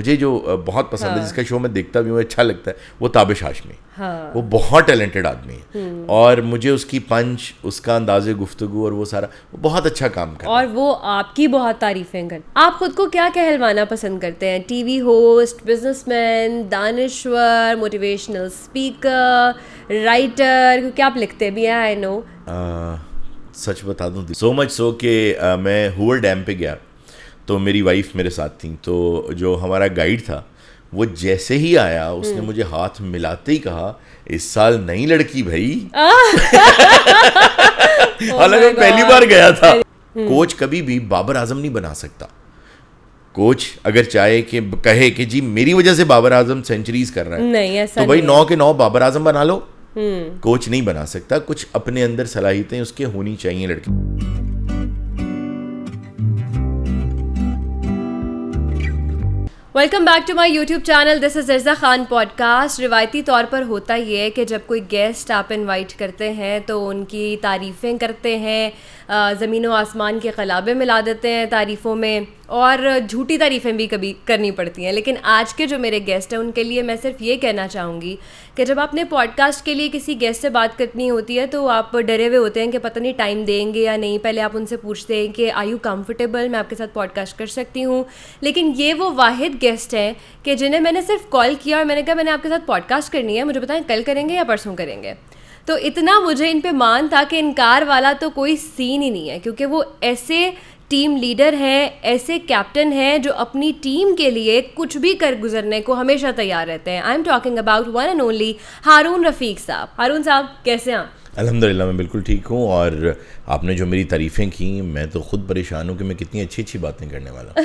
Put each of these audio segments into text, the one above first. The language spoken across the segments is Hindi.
मुझे जो बहुत पसंद हाँ। है जिसका शो मैं देखता भी हूँ अच्छा लगता है वो ताबिश हाशमी हाँ। वो बहुत टैलेंटेड आदमी है हम्म। और मुझे उसकी पंच उसका अंदाज गुफ्तगु और वो सारा वो बहुत अच्छा काम कर और वो आपकी बहुत तारीफें कर आप खुद को क्या कहलवाना पसंद करते हैं टीवी होस्ट बिजनेसमैन दानश्वर मोटिवेशनल स्पीकर राइटर क्योंकि आप लिखते भी हैं आई नो सच बता दूँ सो मच सो के मैं हुअर डैम पे गया तो मेरी वाइफ मेरे साथ थी तो जो हमारा गाइड था वो जैसे ही आया उसने हम्म। मुझे हाथ मिलाते ही कहा इस साल नई लड़की भाई oh हालांकि oh पहली बार गया था हम्म। कोच कभी भी बाबर आजम नहीं बना सकता कोच अगर चाहे कि कहे कि जी मेरी वजह से बाबर आजम सेंचुरीज कर रहा है नहीं ऐसा तो भाई नौ के नौ बाबर आजम बना लो हम्म। कोच नहीं बना सकता कुछ अपने अंदर सलाहितें उसके होनी चाहिए लड़की welcome back to my YouTube channel this is Irza Khan podcast रिवायती तौर पर होता ये है कि जब कोई गेस्ट आप इनवाइट करते हैं तो उनकी तारीफ़ें करते हैं ज़मीन व आसमान के कलाबे मिला देते हैं तारीफ़ों में और झूठी तारीफ़ें भी कभी करनी पड़ती हैं लेकिन आज के जो मेरे गेस्ट हैं उनके लिए मैं सिर्फ ये कहना चाहूँगी कि जब आपने पॉडकास्ट के लिए किसी गेस्ट से बात करनी होती है तो आप डरे हुए होते हैं कि पता नहीं टाइम देंगे या नहीं पहले आप उनसे पूछते हैं कि आई यू कम्फर्टेबल मैं आपके साथ पॉडकास्ट कर सकती हूँ लेकिन ये वो वाहिद गेस्ट हैं कि जिन्हें मैंने सिर्फ कॉल किया और मैंने कहा मैंने आपके साथ पॉडकास्ट करनी है मुझे बताएं कल करेंगे या परसों करेंगे तो इतना मुझे इन पे मान था कि इनकार वाला तो कोई सीन ही नहीं है क्योंकि वो ऐसे टीम लीडर हैं ऐसे कैप्टन हैं जो अपनी टीम के लिए कुछ भी कर गुजरने को हमेशा तैयार रहते हैं I am talking about one and only Haroon Rafiq साहब हारून साहब कैसे हैं आप अलहमदिल्ला मैं बिल्कुल ठीक हूँ और आपने जो मेरी तारीफ़ें की मैं तो ख़ुद परेशान हूँ कि मैं कितनी अच्छी अच्छी बातें करने वाला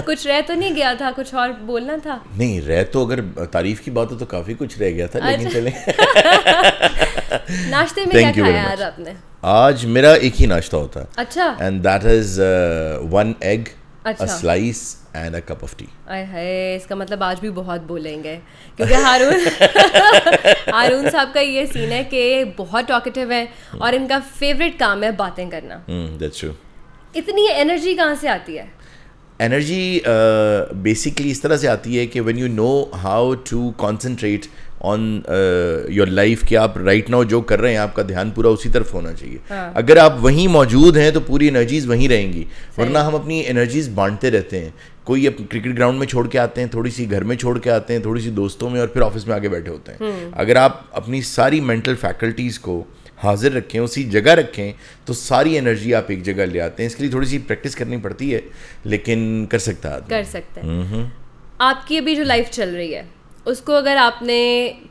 कुछ रह तो नहीं गया था कुछ और बोलना था नहीं रह तो अगर तारीफ़ की बात हो तो काफ़ी कुछ रह गया था लेकिन अच्छा। चले नाश्ते में क्या खाया आज आपने आज मेरा एक ही नाश्ता होता है अच्छा and that is one egg अच्छा slice and a cup of tea इसका मतलब आज भी बहुत बोलेंगे क्योंकि हारून हारून साहब का ये सीन है कि बहुत टॉकेटिव है और hmm. इनका फेवरेट काम है बातें करना hmm, इतनी एनर्जी कहाँ से आती है एनर्जी बेसिकली uh, इस तरह से आती है कि when you know how to concentrate on your life कि आप राइट right नाउ जो कर रहे हैं आपका ध्यान पूरा उसी तरफ होना चाहिए हाँ. अगर आप वहीं मौजूद हैं तो पूरी एनर्जीज वहीं रहेंगी वरना हम अपनी एनर्जीज बांटते रहते हैं कोई अब क्रिकेट ग्राउंड में छोड़ के आते हैं थोड़ी सी घर में छोड़ के आते हैं थोड़ी सी दोस्तों में और फिर ऑफिस में आगे बैठे होते हैं हम्म। अगर आप अपनी सारी मेंटल फैकल्टीज़ को हाजिर रखें उसी जगह रखें तो सारी एनर्जी आप एक जगह ले आते हैं इसके लिए थोड़ी सी प्रैक्टिस करनी पड़ती है लेकिन कर सकता है कर सकते हैं आपकी अभी जो लाइफ चल रही है उसको अगर आपने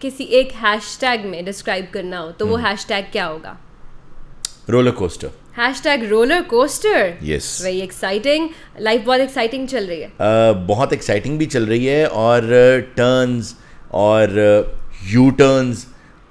किसी एक हैशटैग में डिस्क्राइब करना हो तो वो हैशटैग हम्म। क्या होगा roller coaster hashtag roller coaster yes very exciting life बहुत एक्साइटिंग चल रही है uh, बहुत एक्साइटिंग भी चल रही है और टर्न्स uh, और U turns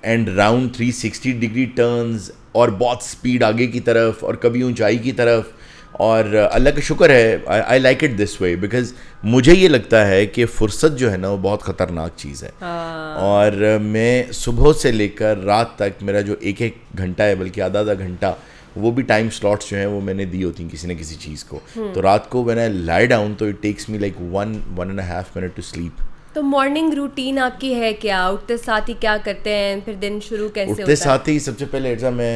and round 360 degree turns और बहुत स्पीड आगे की तरफ और कभी ऊंचाई की तरफ और अल्लाह का शुक्र है I like it this way because मुझे ये लगता है कि फुर्सत जो है ना वो बहुत ख़तरनाक चीज़ है हाँ। और मैं सुबह से लेकर रात तक मेरा जो एक एक घंटा है बल्कि आधा आधा घंटा वो भी टाइम स्लॉट्स जो हैं वो मैंने दी होती हैं किसी न किसी चीज़ को हम्म। तो रात को मैंने लाई डाउन तो it takes me like one one and half minute to sleep तो मॉर्निंग रूटीन आपकी है क्या उठते साथ ही क्या करते हैं फिर दिन शुरू कैसे उठते होता साथ ही सबसे पहले एड्जा मैं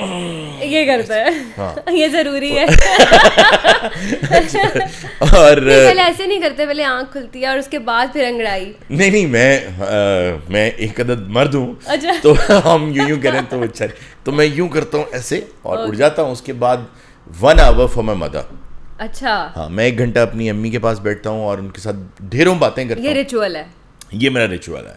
ये करता है हाँ। ये जरूरी है और पहले ऐसे नहीं करते पहले आंख खुलती है और उसके बाद फिर अंगड़ाई नहीं नहीं मैं आ, मैं एक अदद मर्द हूँ अच्छा। तो हम यूं यूं करें तो अच्छा तो मैं यूं करता हूँ ऐसे और उड़ जाता हूँ उसके बाद one hour for my mother अच्छा हाँ मैं एक घंटा अपनी अम्मी के पास बैठता हूँ और उनके साथ ढेरों बातें करता हूँ ये रिचुअल है ये मेरा रिचुअल है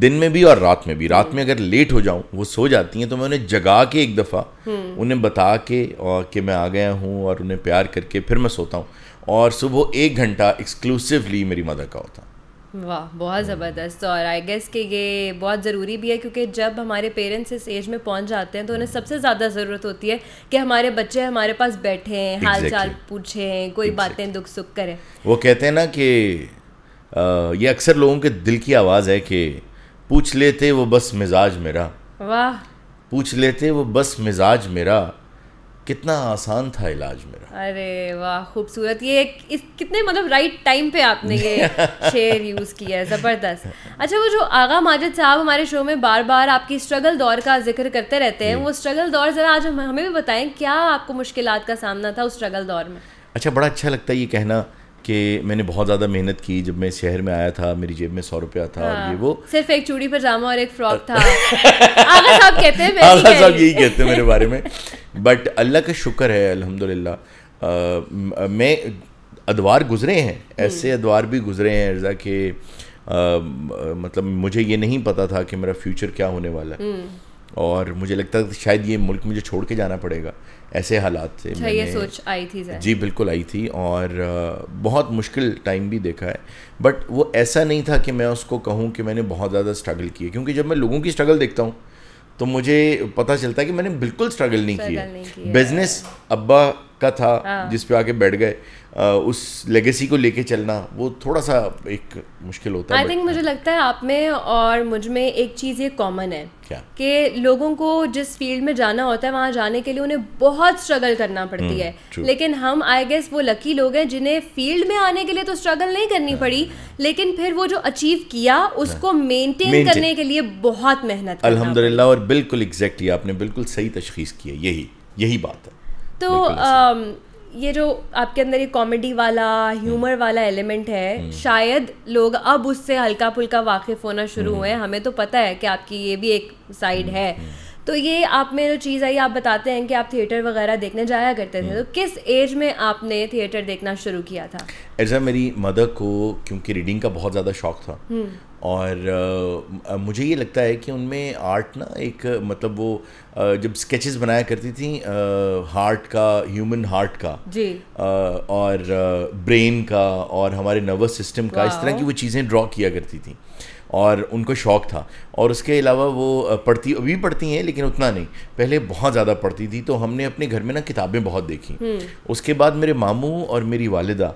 दिन में भी और रात में भी रात में अगर लेट हो जाऊँ वो सो जाती हैं तो मैं उन्हें जगा के एक दफ़ा हम्म। उन्हें बता के और कि मैं आ गया हूँ और उन्हें प्यार करके फिर मैं सोता हूँ और सुबह एक घंटा एक्सक्लूसिवली मेरी मदर का होता वाह बहुत हम्म। ज़बरदस्त और आई गेस कि ये बहुत ज़रूरी भी है क्योंकि जब हमारे पेरेंट्स इस एज में पहुंच जाते हैं तो उन्हें हम्म। सबसे ज़्यादा ज़रूरत होती है कि हमारे बच्चे हमारे पास बैठे हैं exactly. हाल चाल exactly. पूछें कोई exactly. बातें दुख सुख करें वो कहते हैं ना कि ये अक्सर लोगों के दिल की आवाज़ है कि पूछ लेते वो बस मिजाज मेरा वाह पूछ लेते वो बस मिजाज मेरा कितना आसान था इलाज मेरा अरे वाह खूबसूरत ये इस कितने मतलब राइट टाइम पे आपने ये शेर यूज़ किया है ज़बरदस्त अच्छा वो जो आगा माजिद साहब हमारे शो में बार बार आपकी स्ट्रगल दौर का जिक्र करते रहते हैं वो स्ट्रगल दौर ज़रा आज हम हमें भी बताएं क्या आपको मुश्किल का सामना था उस स्ट्रगल दौर में अच्छा बड़ा अच्छा लगता है ये कहना कि मैंने बहुत ज़्यादा मेहनत की जब मैं शहर में आया था मेरी जेब में सौ रुपया था हाँ, और ये हाँ, वो सिर्फ एक चूड़ी पजामा और एक फ्रॉक था आगा साहब कहते हैं आगा साहब यही कहते हैं मेरे बारे में बट अल्लाह का शुक्र है अलहमद ला मैं अदवार गुजरे हैं हम्म। ऐसे अदवार भी गुजरे हैं अर्जा के आ, मतलब मुझे ये नहीं पता था कि मेरा फ्यूचर क्या होने वाला है हम्म। और मुझे लगता था शायद ये मुल्क मुझे छोड़ के जाना पड़ेगा ऐसे हालात से अच्छा, मैंने ये सोच आई थी जी बिल्कुल आई थी और बहुत मुश्किल टाइम भी देखा है बट वो ऐसा नहीं था कि मैं उसको कहूँ कि मैंने बहुत ज़्यादा स्ट्रगल किया क्योंकि जब मैं लोगों की स्ट्रगल देखता हूँ तो मुझे पता चलता है कि मैंने बिल्कुल स्ट्रगल नहीं किया बिजनेस अब्बा का था जिसपे हाँ। जिस पे आके बैठ गए उस लेगेसी को लेके चलना वो थोड़ा सा एक मुश्किल होता है आई थिंक मुझे हाँ। लगता है आप में और मुझ में एक चीज़ ये कॉमन है क्या कि लोगों को जिस फील्ड में जाना होता है वहाँ जाने के लिए उन्हें बहुत स्ट्रगल करना पड़ती हम्म, है लेकिन हम आई गेस वो लकी लोग हैं जिन्हें फील्ड में आने के लिए तो स्ट्रगल नहीं करनी हाँ। पड़ी लेकिन फिर वो जो अचीव किया उसको मेंटेन हाँ। करने के लिए बहुत मेहनत अलहमदिल्ला और बिल्कुल एग्जैक्टली आपने बिल्कुल सही तशखीस किया यही यही बात है तो ये जो आपके अंदर ये कॉमेडी वाला ह्यूमर वाला एलिमेंट है हम्म। शायद लोग अब उससे हल्का फुल्का वाकिफ होना शुरू हम्म। हुए हमें तो पता है कि आपकी ये भी एक साइड हम्म। है तो ये आप में जो चीज़ आई आप बताते हैं कि आप थिएटर वगैरह देखने जाया करते थे हम्म। तो किस एज में आपने थिएटर देखना शुरू किया था ऐसा मेरी मदर को क्योंकि रीडिंग का बहुत ज़्यादा शौक था हम्म। और आ, मुझे ये लगता है कि उनमें आर्ट ना एक मतलब वो आ, जब स्केचेस बनाया करती थी आ, हार्ट का ह्यूमन हार्ट का जी आ, और ब्रेन का और हमारे नर्वस सिस्टम का इस तरह की वो चीज़ें ड्रॉ किया करती थी और उनको शौक़ था और उसके अलावा वो पढ़ती अभी पढ़ती हैं लेकिन उतना नहीं पहले बहुत ज़्यादा पढ़ती थी तो हमने अपने घर में ना किताबें बहुत देखी हम्म। उसके बाद मेरे मामू और मेरी वालदा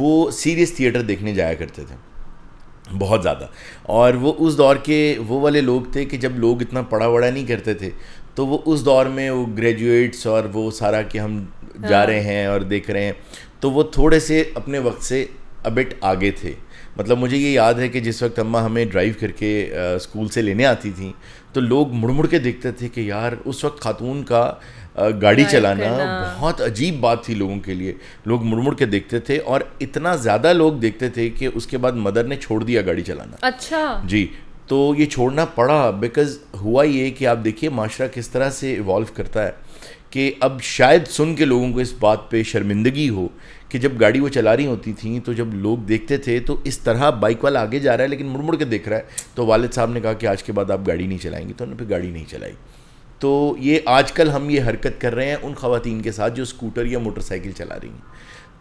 वो सीरियस थिएटर देखने जाया करते थे बहुत ज़्यादा और वो उस दौर के वो वाले लोग थे कि जब लोग इतना पढ़ा वड़ा नहीं करते थे तो वो उस दौर में वो ग्रेजुएट्स और वो सारा कि हम जा हाँ। रहे हैं और देख रहे हैं तो वो थोड़े से अपने वक्त से अबिट आगे थे मतलब मुझे ये याद है कि जिस वक्त अम्मा हमें ड्राइव करके स्कूल से लेने आती थी तो लोग मुड़ मुड़ के देखते थे कि यार उस वक्त खातून का गाड़ी चलाना बहुत अजीब बात थी लोगों के लिए लोग मुड़ मुड़ के देखते थे और इतना ज़्यादा लोग देखते थे कि उसके बाद मदर ने छोड़ दिया गाड़ी चलाना अच्छा जी तो ये छोड़ना पड़ा बिकॉज हुआ ये कि आप देखिए माशरा किस तरह से इवॉल्व करता है कि अब शायद सुन के लोगों को इस बात पे शर्मिंदगी हो कि जब गाड़ी वो चला रही होती थी तो जब लोग देखते थे तो इस तरह बाइक वाला आगे जा रहा है लेकिन मुड़ मुड़ के देख रहा है तो वालिद साहब ने कहा कि आज के बाद आप गाड़ी नहीं चलाएंगे तो उन्होंने फिर गाड़ी नहीं चलाई तो ये आजकल हम ये हरकत कर रहे हैं उन खातन के साथ जो स्कूटर या मोटरसाइकिल चला रही हैं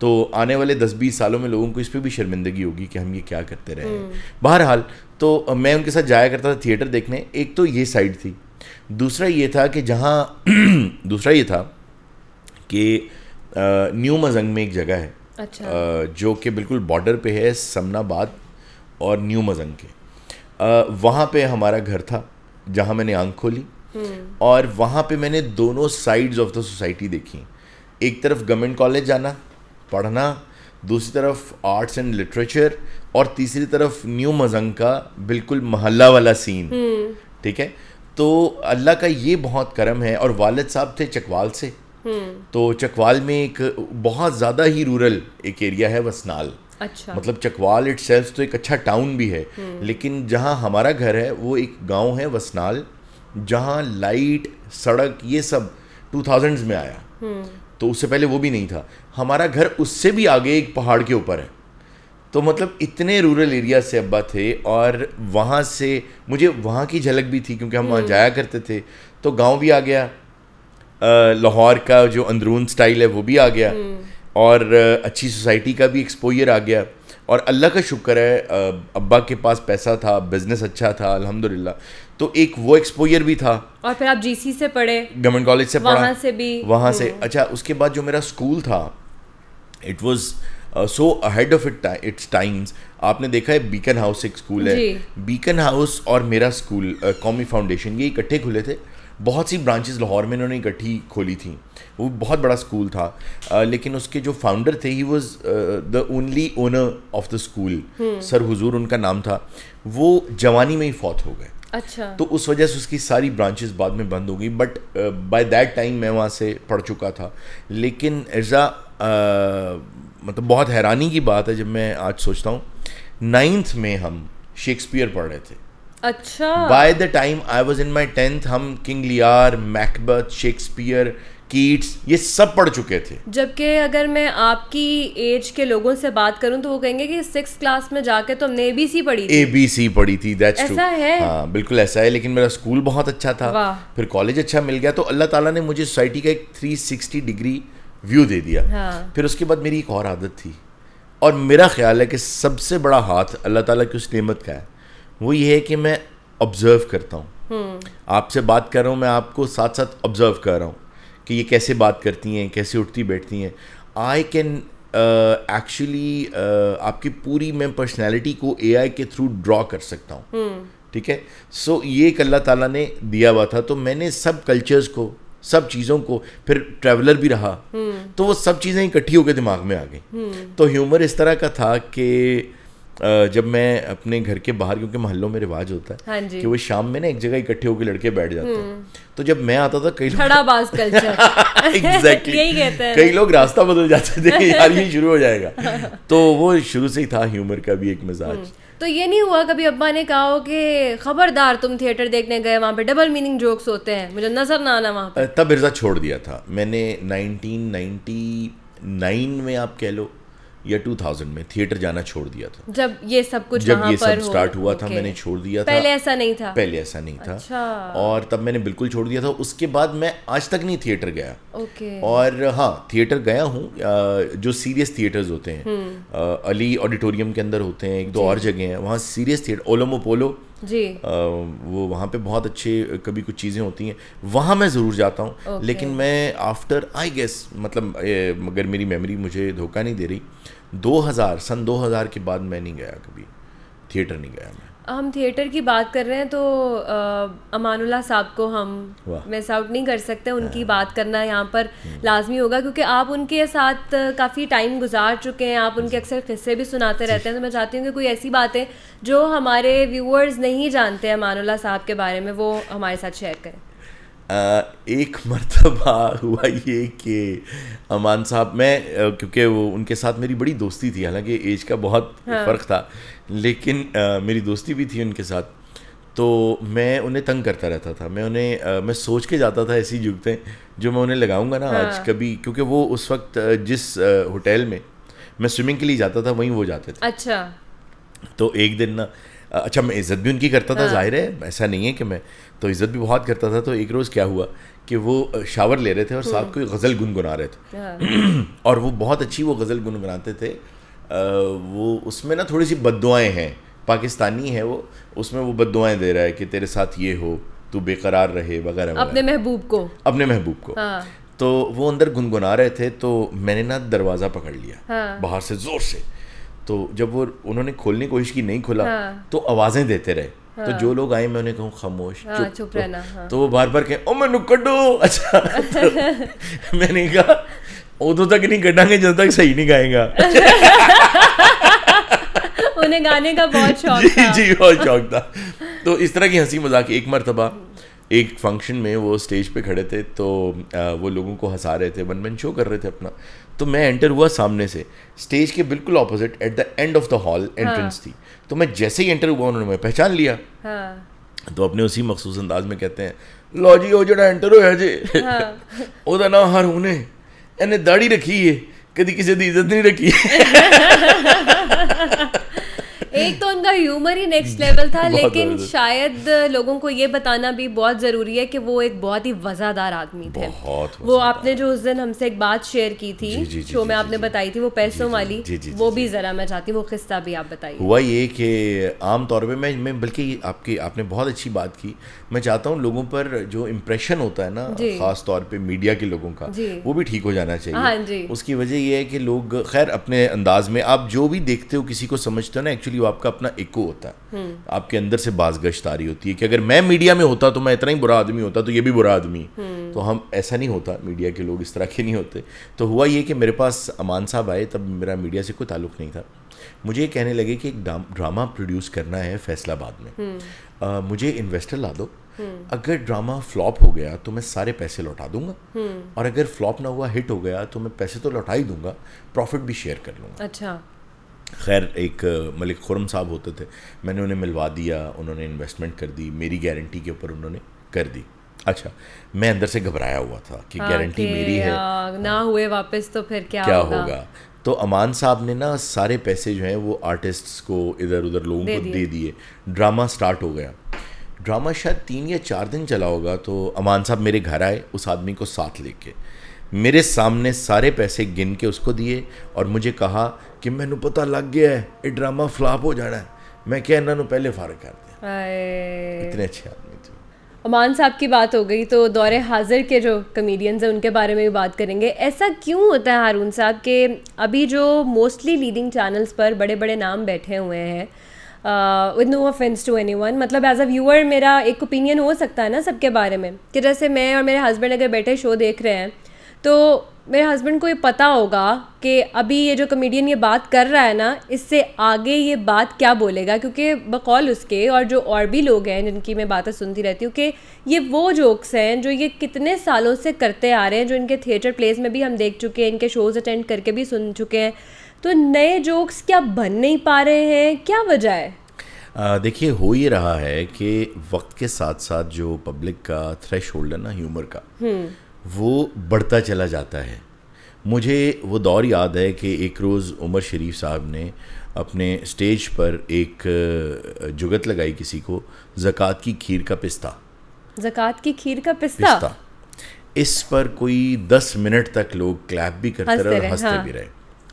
तो आने वाले दस बीस सालों में लोगों को इस पर भी शर्मिंदगी होगी कि हम ये क्या करते रहे हैं हम्म। बहरहाल तो मैं उनके साथ जाया करता था थिएटर देखने एक तो ये साइड थी दूसरा ये था कि जहाँ दूसरा ये था कि न्यू मजंग में एक जगह है अच्छा। जो कि बिल्कुल बॉर्डर पे है समनाबाद और न्यू मजंग के वहाँ पे हमारा घर था जहाँ मैंने आंख खोली हम्म। और वहाँ पे मैंने दोनों साइड्स ऑफ द सोसाइटी देखी एक तरफ गवर्नमेंट कॉलेज जाना पढ़ना दूसरी तरफ आर्ट्स एंड लिटरेचर और तीसरी तरफ न्यू मजंग का बिल्कुल महल्ला वाला सीन हम्म। ठीक है तो अल्लाह का ये बहुत करम है और वालद साहब थे चकवाल से तो चकवाल में एक बहुत ज़्यादा ही रूरल एक एरिया है वसनाल अच्छा मतलब चकवाल इट तो एक अच्छा टाउन भी है हम्म। लेकिन जहाँ हमारा घर है वो एक गांव है वसनाल जहाँ लाइट सड़क ये सब टू थाउजेंड में आया हम्म। तो उससे पहले वो भी नहीं था हमारा घर उससे भी आगे एक पहाड़ के ऊपर है तो मतलब इतने रूरल एरिया से अब्बा थे और वहाँ से मुझे वहाँ की झलक भी थी क्योंकि हम वहाँ हम्म। जाया करते थे तो गांव भी आ गया लाहौर का जो अंदरून स्टाइल है वो भी आ गया हम्म। और अच्छी सोसाइटी का भी एक्सपोजर आ गया और अल्लाह का शुक्र है अब्बा के पास पैसा था बिजनेस अच्छा था अल्हम्दुलिल्लाह तो एक वो एक्सपोजर भी था और फिर आप जीसी से पढ़े गवर्नमेंट कॉलेज से वहाँ से भी वहाँ से हम्म। अच्छा उसके बाद जो मेरा स्कूल था it was so ahead of it it's times आपने देखा है बीकन हाउस एक स्कूल है बीकन हाउस और मेरा स्कूल कौमी फाउंडेशन ये इकट्ठे खुले थे बहुत सी ब्रांचेज़ लाहौर में इन्होंने इकट्ठी खोली थी वो बहुत बड़ा स्कूल था आ, लेकिन उसके जो फाउंडर थे ही was the only owner of the school sir हुजूर उनका नाम था वो जवानी में ही फौत हो गए अच्छा तो उस वजह से उसकी सारी ब्रांचेस बाद में बंद हो गई बट बाय दैट टाइम मैं वहाँ से पढ़ चुका था लेकिन एर्जा मतलब बहुत हैरानी की बात है जब मैं आज सोचता हूँ नाइन्थ में हम शेक्सपियर पढ़ रहे थे अच्छा by the time I was in my tenth हम King Lear Macbeth Shakespeare Keats ये सब पढ़ चुके थे जबकि अगर मैं आपकी एज के लोगों से बात करूं तो वो कहेंगे कि सिक्स क्लास में जाके तो हमने एबीसी पढ़ी थी एबीसी पढ़ी थी दैट्स ऐसा true. है हाँ बिल्कुल ऐसा है लेकिन मेरा स्कूल बहुत अच्छा था फिर कॉलेज अच्छा मिल गया तो अल्लाह ताला ने मुझे सोसाइटी का एक 360 डिग्री व्यू दे दिया हाँ. फिर उसके बाद मेरी एक और आदत थी और मेरा ख्याल है कि सबसे बड़ा हाथ अल्लाह ताला की उस नियमत का है वो ये है कि मैं ऑब्जर्व करता हूँ हम्म। आपसे बात कर रहा हूँ मैं आपको साथ साथ ऑब्जर्व कर रहा हूँ कि ये कैसे बात करती हैं कैसे उठती बैठती हैं आई कैन एक्चुअली आपकी पूरी मैं पर्सनैलिटी को ए के थ्रू ड्रॉ कर सकता हूँ हम्म। ठीक है सो ये एक अल्लाह ताला ने दिया हुआ था तो मैंने सब कल्चर्स को सब चीज़ों को फिर ट्रैवलर भी रहा हम्म। तो वो सब चीज़ें इकट्ठी होकर दिमाग में आ गई तो ह्यूमर इस तरह का था कि जब मैं अपने घर के बाहर क्योंकि मोहल्लों में रिवाज होता है हाँ जी। कि वो शाम में ना एक जगह इकट्ठे होकर लड़के बैठ जाते हैं हम्म। तो जब मैं आता था कई लोग कल्चर एग्जैक्टली यही कहते हैं कई लोग रास्ता बदल जाते थे कि यार ये शुरू हो जाएगा तो वो शुरू से ही था ह्यूमर का भी एक मिजाज हम्म। तो ये नहीं हुआ कभी अब्बा ने कहा हो कि खबरदार तुम थिएटर देखने गए वहाँ पे डबल मीनिंग जोक्स होते हैं मुझे नजर ना आना वहाँ पे तब मिर्जा छोड़ दिया था मैंने 1999 में आप कह लो या 2000 में थिएटर जाना छोड़ दिया था जब ये सब कुछ जब ये सब स्टार्ट हुआ था मैंने छोड़ दिया था पहले ऐसा नहीं था पहले ऐसा नहीं था अच्छा। और तब मैंने बिल्कुल छोड़ दिया था उसके बाद मैं आज तक नहीं थिएटर गया और हाँ थिएटर गया हूँ जो सीरियस थिएटर्स होते हैं हम्म। अली ऑडिटोरियम के अंदर होते हैं एक दो और जगह हैं वहाँ सीरियस थिएटर ओलोमो पोलो जी आ, वो वहाँ पे बहुत अच्छे कभी कुछ चीज़ें होती हैं वहाँ मैं ज़रूर जाता हूँ okay. लेकिन मैं आफ्टर आई गेस मतलब ए, मगर मेरी मेमोरी मुझे धोखा नहीं दे रही 2000 सन 2000 के बाद मैं नहीं गया कभी थिएटर नहीं गया मैं हम थिएटर की बात कर रहे हैं तो अमानुल्ला साहब को हम मिस आउट नहीं कर सकते उनकी हाँ। बात करना यहाँ पर हम्म। लाजमी होगा क्योंकि आप उनके साथ काफ़ी टाइम गुजार चुके हैं आप उनके अक्सर किस्से भी सुनाते रहते हैं तो मैं चाहती हूँ कि कोई ऐसी बात है जो हमारे व्यूअर्स नहीं जानते अमानुल्ला साहब के बारे में वो हमारे साथ शेयर करें एक मरतबा हुआ ये कि अमान साहब मैं क्योंकि वो उनके साथ मेरी बड़ी दोस्ती थी हालांकि एज का बहुत हाँ। फ़र्क था लेकिन आ, मेरी दोस्ती भी थी उनके साथ तो मैं उन्हें तंग करता रहता था मैं उन्हें आ, मैं सोच के जाता था ऐसी जुगतें जो मैं उन्हें लगाऊंगा ना हाँ। आज कभी क्योंकि वो उस वक्त जिस होटल में मैं स्विमिंग के लिए जाता था वहीं वो जाते थे अच्छा तो एक दिन ना अच्छा मैं इज़्ज़त भी उनकी करता था हाँ। जाहिर है ऐसा नहीं है कि मैं तो इज़्ज़त भी बहुत करता था तो एक रोज़ क्या हुआ कि वो शावर ले रहे थे और साथ हम्म। कोई गज़ल गुनगुना रहे थे हाँ। और वो बहुत अच्छी वो गज़ल गुनगुनाते थे वो उसमें ना थोड़ी सी बद हैं पाकिस्तानी है वो उसमें वो बद दे रहा है कि तेरे साथ ये हो तू बेकरार रहे वगैरह अपने महबूब को अपने महबूब को हाँ। तो वो अंदर गुनगुना रहे थे तो मैंने ना दरवाज़ा पकड़ लिया हाँ। बाहर से ज़ोर से तो जब वो उन्होंने खोलने की कोशिश की नहीं खुला हाँ। तो आवाज़ें देते रहे तो हाँ। तो जो लोग आए मैं उन्हें कहूँ खामोश हाँ, चुप चुप तो रहना हाँ। तो वो बार बार कहे ओ मैं कटो अच्छा तो मैंने कहा उदो तक नहीं कटांगे जब तक सही नहीं गाएगा उन्हें गाने का बहुत शौक जी, था जी बहुत शौक था तो इस तरह की हंसी मजाक एक मरतबा एक फंक्शन में वो स्टेज पे खड़े थे तो वो लोगों को हंसा रहे थे वन मैन शो कर रहे थे अपना तो मैं एंटर हुआ सामने से स्टेज के बिल्कुल opposite at the end of the hall entrance थी तो मैं जैसे ही एंटर हुआ उन्होंने मैं पहचान लिया हाँ। तो अपने उसी मखसूस अंदाज में कहते हैं लो जी वो जो एंटर होया जे ओदा नाम हर हूने इन्हें दाढ़ी रखी है कभी किसी की इज्जत नहीं रखी एक तो उनका ह्यूमर ही नेक्स्ट लेवल था लेकिन शायद लोगों को ये बताना भी बहुत ज़रूरी है कि वो एक बहुत ही वज़ादार आदमी थे वो आपने जो उस दिन हमसे एक बात शेयर की थी शो में आपने बताई थी वो पैसों वाली वो भी ज़रा मैं चाहती हूँ वो किस्सा भी आप बताइए हुआ ये कि आमतौर पर मैं बल्कि आपकी आपने बहुत अच्छी बात की मैं चाहता हूँ लोगों पर जो इम्प्रेशन होता है ना खास तौर पे मीडिया के लोगों का वो भी ठीक हो जाना चाहिए हाँ उसकी वजह यह है कि लोग खैर अपने अंदाज में आप जो भी देखते हो किसी को समझते हो ना एक्चुअली वो आपका अपना इको होता है हम्म। आपके अंदर से बाजगश्त आ रही होती है कि अगर मैं मीडिया में होता तो मैं इतना ही बुरा आदमी होता तो ये भी बुरा आदमी हम्म। तो हम ऐसा नहीं होता मीडिया के लोग इस तरह के नहीं होते तो हुआ ये कि मेरे पास अमान साहब आए तब मेरा मीडिया से कोई ताल्लुक नहीं था मुझे ये कहने लगे कि एक ड्रामा प्रोड्यूस करना है फैसलाबाद में हम्म। मुझे इन्वेस्टर ला दो हम्म। अगर ड्रामा फ्लॉप हो गया तो मैं सारे पैसे लौटा दूंगा हम्म। और अगर फ्लॉप ना हुआ हिट हो गया तो मैं पैसे तो लौटा ही दूंगा प्रॉफिट भी शेयर कर लूंगा अच्छा खैर एक मलिक खुरम साहब होते थे मैंने उन्हें मिलवा दिया उन्होंने इन्वेस्टमेंट कर दी मेरी गारंटी के ऊपर उन्होंने कर दी अच्छा मैं अंदर से घबराया हुआ था कि गारंटी मेरी है ना हुए वापस तो फिर क्या क्या होगा, होगा? तो अमान साहब ने ना सारे पैसे जो हैं वो आर्टिस्ट्स को इधर उधर लोगों को दे दिए ड्रामा स्टार्ट हो गया ड्रामा शायद तीन या चार दिन चला होगा तो अमान साहब मेरे घर आए उस आदमी को साथ लेके मेरे सामने सारे पैसे गिन के उसको दिए और मुझे कहा कि मैनू पता लग गया है ये ड्रामा फ्लॉप हो जाना है मैं क्या इन्होंने पहले फारग कर दिया इतने अच्छे आदमी थे अमान साहब की बात हो गई तो दौरे हाजिर के जो कमेडियंस हैं उनके बारे में भी बात करेंगे ऐसा क्यों होता है हारून साहब के अभी जो मोस्टली लीडिंग चैनल्स पर बड़े बड़े नाम बैठे हुए हैं with no offense to anyone मतलब एज अ व्यूअर मेरा एक ओपिनियन हो सकता है ना सबके बारे में कि जैसे मैं और मेरे हस्बैंड अगर बैठे शो देख रहे हैं तो मेरे हस्बैंड को ये पता होगा कि अभी ये जो कमेडियन ये बात कर रहा है ना इससे आगे ये बात क्या बोलेगा क्योंकि बकौल उसके और जो और भी लोग हैं जिनकी मैं बातें सुनती रहती हूँ कि ये वो जोक्स हैं जो ये कितने सालों से करते आ रहे हैं जो इनके थिएटर प्लेस में भी हम देख चुके हैं इनके शोज़ अटेंड करके भी सुन चुके हैं तो नए जोक्स क्या बन नहीं पा रहे हैं क्या वजह है देखिए हो ये रहा है कि वक्त के साथ साथ जो पब्लिक का थ्रेश होल्ड है ना ह्यूमर का हम्म। वो बढ़ता चला जाता है मुझे वो दौर याद है कि एक रोज़ उमर शरीफ साहब ने अपने स्टेज पर एक जुगत लगाई किसी को ज़क़़त की खीर का पिस्ता ज़क़़त की खीर का पिस्ता, पिस्ता। इस पर कोई दस मिनट तक लोग क्लैप भी करते रहे और हंसते हाँ। भी रहे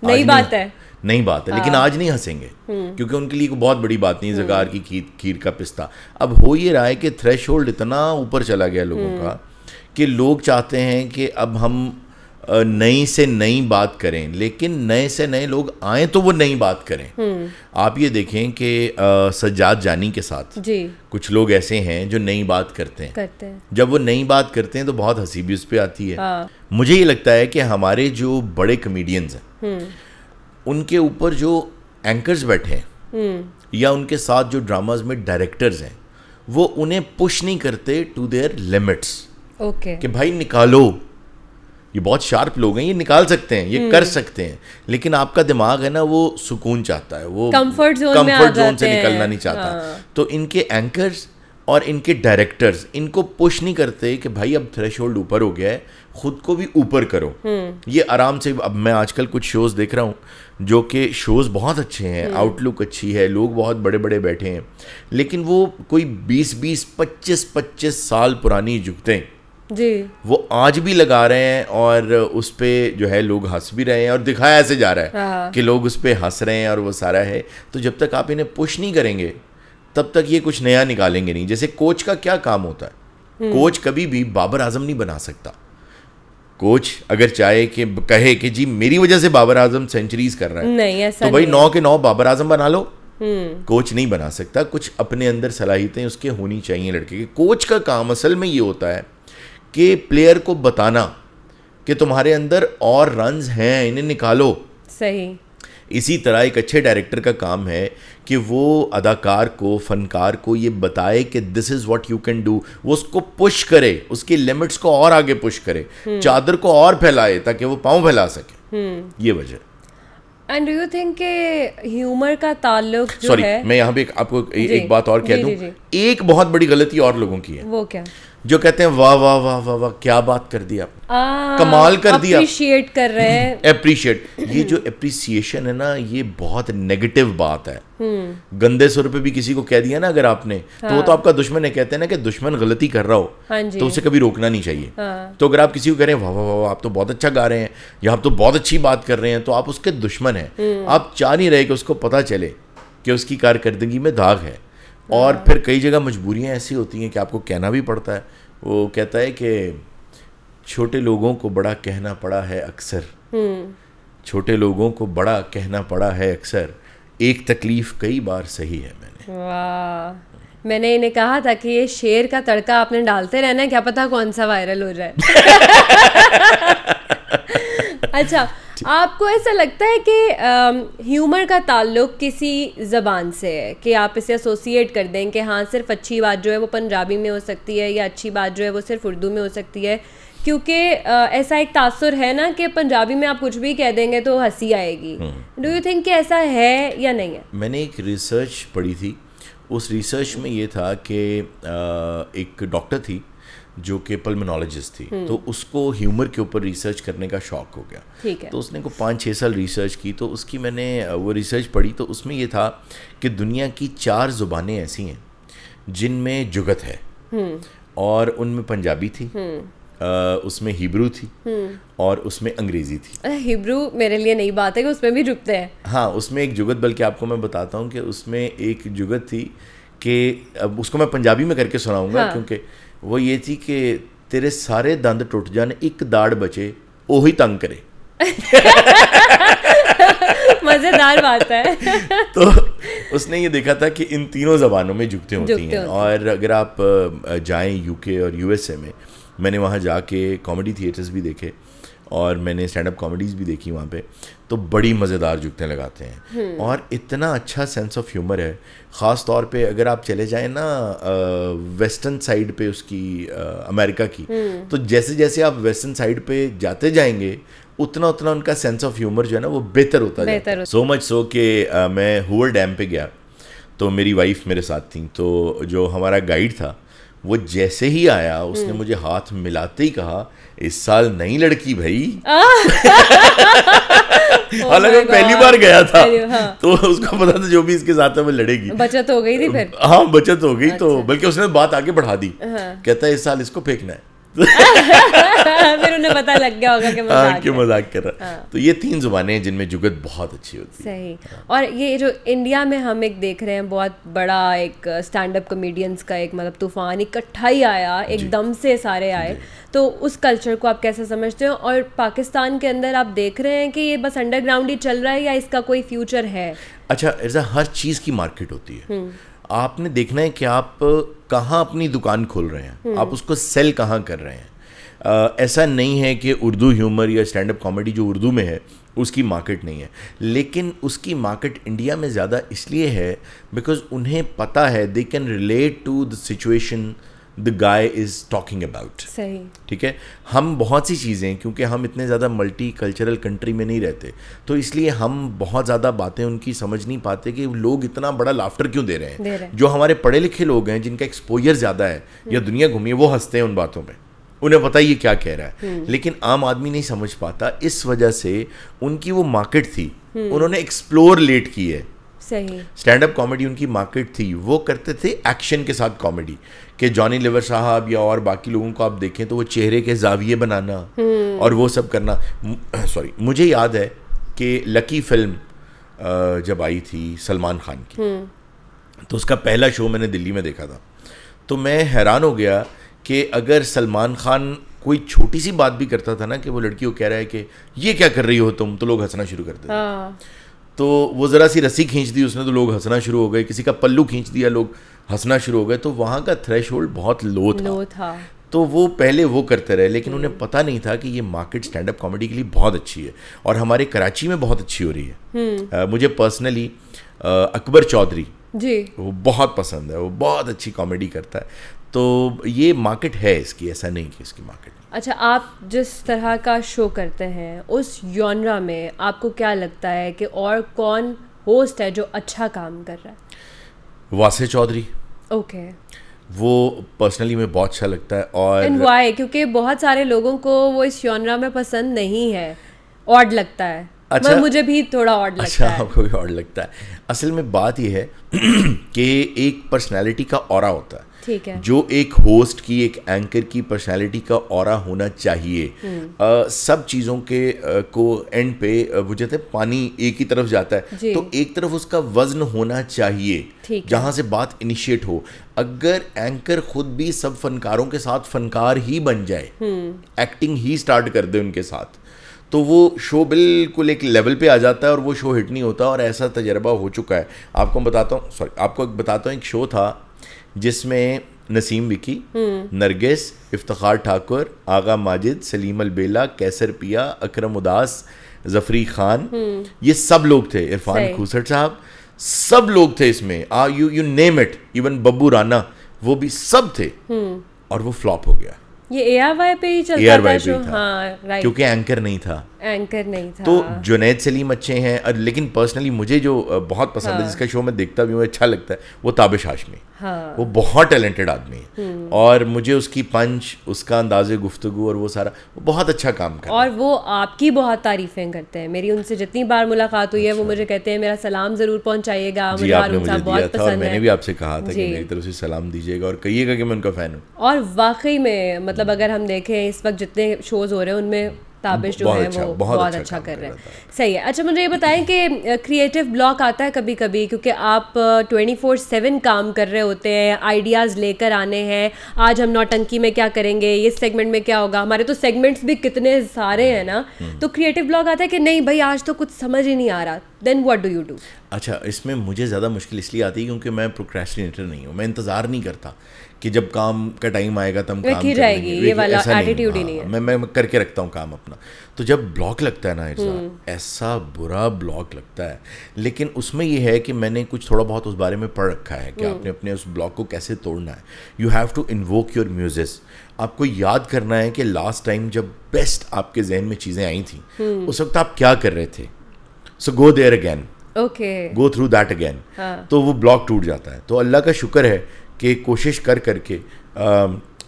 नई बात है नहीं बात है लेकिन हाँ। आज नहीं हंसेंगे हम्म। क्योंकि उनके लिए बहुत बड़ी बात नहीं हम्म। जगार की खीर खीर का पिस्ता अब हो ये रहा है कि थ्रेश इतना ऊपर चला गया लोगों हम्म। का कि लोग चाहते हैं कि अब हम नई से नई बात करें लेकिन नए से नए लोग आए तो वो नई बात करें हम्म। आप ये देखें कि सज्जाद जानी के साथ जी कुछ लोग ऐसे हैं जो नई बात करते हैं करते हैं जब वो नई बात करते हैं तो बहुत हंसी भी उस पर आती है हाँ। मुझे ये लगता है कि हमारे जो बड़े कमेडियंस हैं हम्म। उनके ऊपर जो एंकर्स बैठे हैं हम्म। या उनके साथ जो ड्रामाज में डायरेक्टर्स हैं वो उन्हें पुश नहीं करते टू देयर लिमिट्स ओके कि भाई निकालो ये बहुत शार्प लोग हैं ये निकाल सकते हैं ये हम्म। कर सकते हैं लेकिन आपका दिमाग है ना वो सुकून चाहता है वो कंफर्ट जोन कंफर्ट जोन से निकलना नहीं चाहता हाँ। तो इनके एंकर्स और इनके डायरेक्टर्स इनको पुश नहीं करते कि भाई अब थ्रेश ऊपर हो गया है खुद को भी ऊपर करो हम्म। ये आराम से अब मैं आजकल कुछ शोज़ देख रहा हूँ जो कि शोज़ बहुत अच्छे हैं आउटलुक हम्म। अच्छी है लोग बहुत बड़े बड़े बैठे हैं लेकिन वो कोई बीस बीस पच्चीस पच्चीस साल पुरानी हैं जी वो आज भी लगा रहे हैं और उस पर जो है लोग हंस भी रहे हैं और दिखाया ऐसे जा रहा है हाँ। कि लोग उस पर हंस रहे हैं और वो सारा है तो जब तक आप इन्हें पुश नहीं करेंगे तब तक ये कुछ नया निकालेंगे नहीं जैसे कोच का क्या काम होता है हम्म। कोच कभी भी बाबर आजम नहीं बना सकता कोच अगर चाहे कि कहे कि जी मेरी वजह से बाबर आजम सेंचुरीज कर रहा है नहीं ऐसा तो भाई नौ के नौ बाबर आजम बना लो हम्म। कोच नहीं बना सकता कुछ अपने अंदर सलाहितें उसके होनी चाहिए लड़के के कोच का काम असल में ये होता है कि प्लेयर को बताना कि तुम्हारे अंदर और रन्स हैं इन्हें निकालो सही इसी तरह एक अच्छे डायरेक्टर का काम है कि वो अदाकार को फनकार को ये बताए कि this is what you can do वो उसको पुश करे उसकी लिमिट्स को और आगे पुश करे हम्म। चादर को और फैलाए ताकि वो पाँव फैला सके हम्म। ये वजह एंड डू यू थिंक के ह्यूमर का ताल्लुक सॉरी मैं यहाँ पे आपको ए, एक बात और कह दूँ एक बहुत बड़ी गलती और लोगों की है वो क्या जो कहते हैं वाह वाह वाह वाह वाह क्या बात कर दी आप कमाल कर दिया अप्रिशिएट कर रहे हैं अप्रिशिएट ये जो अप्रिसिएशन है ना ये बहुत नेगेटिव बात है हम्म। गंदे सुर पे भी किसी को कह दिया ना अगर आपने हाँ। तो वो तो हाँ। आपका दुश्मन है कहते हैं ना कि दुश्मन गलती कर रहा हो हाँ तो उसे कभी रोकना नहीं चाहिए हाँ। तो अगर आप किसी को कह रहे हैं वाह वाह वाह आप तो बहुत अच्छा गा रहे हैं या आप तो बहुत अच्छी बात कर रहे हैं तो आप उसके दुश्मन है हम्म। आप चाह नहीं रहे कि उसको पता चले कि उसकी कारकर्दगी में दाग है और फिर कई जगह मजबूरियाँ ऐसी होती हैं कि आपको कहना भी पड़ता है वो कहता है कि छोटे लोगों को बड़ा कहना पड़ा है अक्सर हम्म। छोटे लोगों को बड़ा कहना पड़ा है अक्सर एक तकलीफ कई बार सही है मैंने मैंने इन्हें कहा था कि ये शेर का तड़का आपने डालते रहना क्या पता कौन सा वायरल हो जाए अच्छा आपको ऐसा लगता है कि ह्यूमर का ताल्लुक किसी ज़बान से है कि आप इसे एसोसिएट कर दें कि हाँ सिर्फ अच्छी बात जो है वो पंजाबी में हो सकती है या अच्छी बात जो है वो सिर्फ उर्दू में हो सकती है क्योंकि ऐसा एक तासर है ना कि पंजाबी में आप कुछ भी कह देंगे तो हंसी आएगी डू यू थिंक ऐसा है या नहीं है मैंने एक रिसर्च पढ़ी थी उस रिसर्च में ये था कि एक डॉक्टर थी जो कि पल्मोनोलॉजिस्ट थी हम्म। तो उसको ह्यूमर के ऊपर रिसर्च करने का शौक हो गया तो उसने को पाँच छः साल रिसर्च की तो उसकी मैंने वो रिसर्च पढ़ी तो उसमें ये था कि दुनिया की चार ज़ुबानें ऐसी हैं जिनमें जुगत है हम्म। और उनमें पंजाबी थी हम्म। उसमें हिब्रू थी और उसमें अंग्रेजी थी हिब्रू मेरे लिए नई बात है कि उसमें भी रुकते हैं हाँ उसमें एक जुगत बल्कि आपको मैं बताता हूँ कि उसमें एक जुगत थी कि अब उसको मैं पंजाबी में करके सुनाऊंगा हाँ। क्योंकि वो ये थी कि तेरे सारे दंद टूट जाने एक दाढ़ बचे वो ही तंग करे मजेदार बात है तो उसने ये देखा था कि इन तीनों जबानों में जुगते होती जुगते हैं और अगर आप जाएं यूके और यूएसए में मैंने वहाँ जाके कॉमेडी थिएटर्स भी देखे और मैंने स्टैंड अप कॉमेडीज़ भी देखी वहाँ पे तो बड़ी मज़ेदार जुगतें लगाते हैं हम्म। और इतना अच्छा सेंस ऑफ ह्यूमर है ख़ास तौर पे अगर आप चले जाएँ ना वेस्टर्न साइड पे उसकी आ, अमेरिका की हम्म। तो जैसे जैसे आप वेस्टर्न साइड पे जाते जाएंगे उतना उतना उनका सेंस ऑफ ह्यूमर जो है ना वो बेहतर होता है सो मच सो कि मैं हुअर डैम पे गया तो मेरी वाइफ मेरे साथ थी तो जो हमारा गाइड था वो जैसे ही आया उसने हम्म। मुझे हाथ मिलाते ही कहा इस साल नई लड़की भाई हालांकि oh पहली बार गया था हाँ। तो उसको पता था जो भी इसके साथ है वो लड़ेगी बचत हो गई थी फिर हाँ बचत हो गई तो, अच्छा। तो बल्कि उसने बात आगे बढ़ा दी हाँ। कहता है इस साल इसको फेंकना है फिर उन्हें पता लग गया होगा कि मजाक हाँ, क्यों मजाक कर रहा हाँ। तो ये तीन जुबानें हैं जिनमें जुगत बहुत अच्छी होती है सही और ये जो इंडिया में हम एक देख रहे हैं बहुत बड़ा एक स्टैंड अप कॉमेडियंस का एक मतलब तूफान इकट्ठा ही आया एकदम से सारे आए तो उस कल्चर को आप कैसे समझते हो और पाकिस्तान के अंदर आप देख रहे हैं कि ये बस अंडरग्राउंड ही चल रहा है या इसका कोई फ्यूचर है अच्छा ऐसा हर चीज़ की मार्केट होती है हम्म। आपने देखना है कि आप कहाँ अपनी दुकान खोल रहे हैं हम्म। आप उसको सेल कहाँ कर रहे हैं ऐसा नहीं है कि उर्दू ह्यूमर या स्टैंड अप कॉमेडी जो उर्दू में है उसकी मार्केट नहीं है लेकिन उसकी मार्केट इंडिया में ज़्यादा इसलिए है बिकॉज उन्हें पता है they can relate to the situation the guy is talking about सही ठीक है हम बहुत सी चीज़ें क्योंकि हम इतने ज़्यादा मल्टी कल्चरल कंट्री में नहीं रहते तो इसलिए हम बहुत ज़्यादा बातें उनकी समझ नहीं पाते कि लोग इतना बड़ा लाफ्टर क्यों दे रहे हैं दे रहे। जो हमारे पढ़े लिखे लोग हैं जिनका एक्सपोजर ज़्यादा है या दुनिया घूमी है वो हंसते हैं उन बातों में उन्हें पता ये क्या कह रहा है हम्म। लेकिन आम आदमी नहीं समझ पाता इस वजह से उनकी वो मार्केट थी हम्म। उन्होंने एक्सप्लोर लेट की है स्टैंड अप कॉमेडी उनकी मार्केट थी वो करते थे एक्शन के साथ कॉमेडी कि जॉनी लिवर साहब या और बाकी लोगों को आप देखें तो वो चेहरे के जाविये बनाना हम्म। और वो सब करना सॉरी मुझे याद है कि लकी फिल्म जब आई थी सलमान खान की तो उसका पहला शो मैंने दिल्ली में देखा था तो मैं हैरान हो गया कि अगर सलमान खान कोई छोटी सी बात भी करता था ना कि वो लड़की को कह रहा है कि ये क्या कर रही हो तुम तो लोग हंसना शुरू करते थे हाँ। तो वो ज़रा सी रस्सी खींच दी उसने तो लोग हंसना शुरू हो गए किसी का पल्लू खींच दिया लोग हंसना शुरू हो गए तो वहाँ का थ्रेश बहुत लो था, लो था। तो वो पहले वो करते रहे लेकिन उन्हें पता नहीं था कि ये मार्केट स्टैंड अप कॉमेडी के लिए बहुत अच्छी है और हमारे कराची में बहुत अच्छी हो रही है आ, हम्म। मुझे पर्सनली अकबर चौधरी जी वो बहुत पसंद है वो बहुत अच्छी कॉमेडी करता है तो ये मार्केट है इसकी ऐसा नहीं कि इसकी मार्केट अच्छा आप जिस तरह का शो करते हैं उस योनरा में आपको क्या लगता है कि और कौन होस्ट है जो अच्छा काम कर रहा है वासे चौधरी ओके okay. वो पर्सनली में बहुत अच्छा लगता है और वाई क्योंकि बहुत सारे लोगों को वो इस योनरा में पसंद नहीं है ऑड लगता है अच्छा मतलब मुझे भी थोड़ा ऑड लगता अच्छा, है अच्छा आपको भी ऑड लगता है असल में बात यह है कि एक पर्सनैलिटी का और होता है ठीक है जो एक होस्ट की एक एंकर की पर्सनैलिटी का और होना चाहिए आ, हम्म। सब चीज़ों के आ, को एंड पे वो जैसे पानी एक ही तरफ जाता है तो एक तरफ उसका वजन होना चाहिए जहां से बात इनिशिएट हो अगर एंकर खुद भी सब फनकारों के साथ फनकार ही बन जाए एक्टिंग हम्म। ही स्टार्ट कर दे उनके साथ तो वो शो बिल्कुल एक लेवल पे आ जाता है और वो शो हिट नहीं होता और ऐसा तजर्बा हो चुका है आपको बताता हूँ सॉरी आपको बताता हूँ एक शो था जिसमें नसीम विकी नरगिस इफ्तार ठाकुर आगा माजिद सलीम अलबेला कैसर पिया अकरम उदास जफरी खान ये सब लोग थे इरफान खूसट साहब सब लोग थे इसमें uh you you name it even Babbu Rana वो भी सब थे और वो फ्लॉप हो गया ये ए आर वाई पे ही चलता था था। हाँ क्योंकि एंकर नहीं था एंकर नहीं था तो जुनेद सलीम अच्छे हैं और लेकिन पर्सनली मुझे जो बहुत पसंद हाँ। है जिसका शो मैं देखता भी हूँ अच्छा लगता है वो ताबिश हाशमी हाँ। वो बहुत टैलेंटेड आदमी है हम्म। और मुझे उसकी पंच उसका अंदाज गुफ्तगु और वो सारा वो बहुत अच्छा काम कर और वो आपकी बहुत तारीफें करते हैं मेरी उनसे जितनी बार मुलाकात हुई है वो अच्छा। मुझे कहते हैं मेरा सलाम ज़रूर पहुँचाइएगा मुझे बहुत पसंद मैंने भी आपसे कहा था कि मेरी तरफ से सलाम दीजिएगा और कहिएगा कि मैं उनका फ़ैन हूँ और वाकई में मतलब अगर हम देखें इस वक्त जितने शोज़ हो रहे हैं उनमें ताबिश जो है अच्छा, वो बहुत, बहुत अच्छा, अच्छा कर रहे हैं सही है अच्छा मुझे ये बताएं कि क्रिएटिव ब्लॉक आता है कभी कभी क्योंकि आप ट्वेंटी फोर सेवन काम कर रहे होते हैं आइडियाज़ लेकर आने हैं आज हम नौटंकी में क्या करेंगे इस सेगमेंट में क्या होगा हमारे तो सेगमेंट्स भी कितने सारे हैं ना हम्म, हम्म। तो क्रिएटिव ब्लॉक आता है कि नहीं भाई आज तो कुछ समझ ही नहीं आ रहा then what do you do अच्छा इसमें मुझे ज़्यादा मुश्किल इसलिए आती है क्योंकि मैं प्रोक्रेस्टिनेटर नहीं हूँ मैं इंतज़ार नहीं करता कि जब काम का टाइम आएगा तब काम जाएगी ये वाला एटीट्यूड ही हाँ, नहीं है मैं मैं करके रखता हूँ काम अपना तो जब ब्लॉक लगता है ना ऐसा हम्म। ऐसा बुरा ब्लॉक लगता है लेकिन उसमें ये है कि मैंने कुछ थोड़ा बहुत उस बारे में पढ़ रखा है कि हम्म। आपने अपने उस ब्लॉक को कैसे तोड़ना है you have to invoke your muses आपको याद करना है कि लास्ट टाइम जब बेस्ट आपके जहन में चीज़ें आई थी हम्म। उस वक्त आप क्या कर रहे थे so go there again okay go through that again तो वो ब्लॉक टूट जाता है तो अल्लाह का शुक्र है कि कोशिश कर करके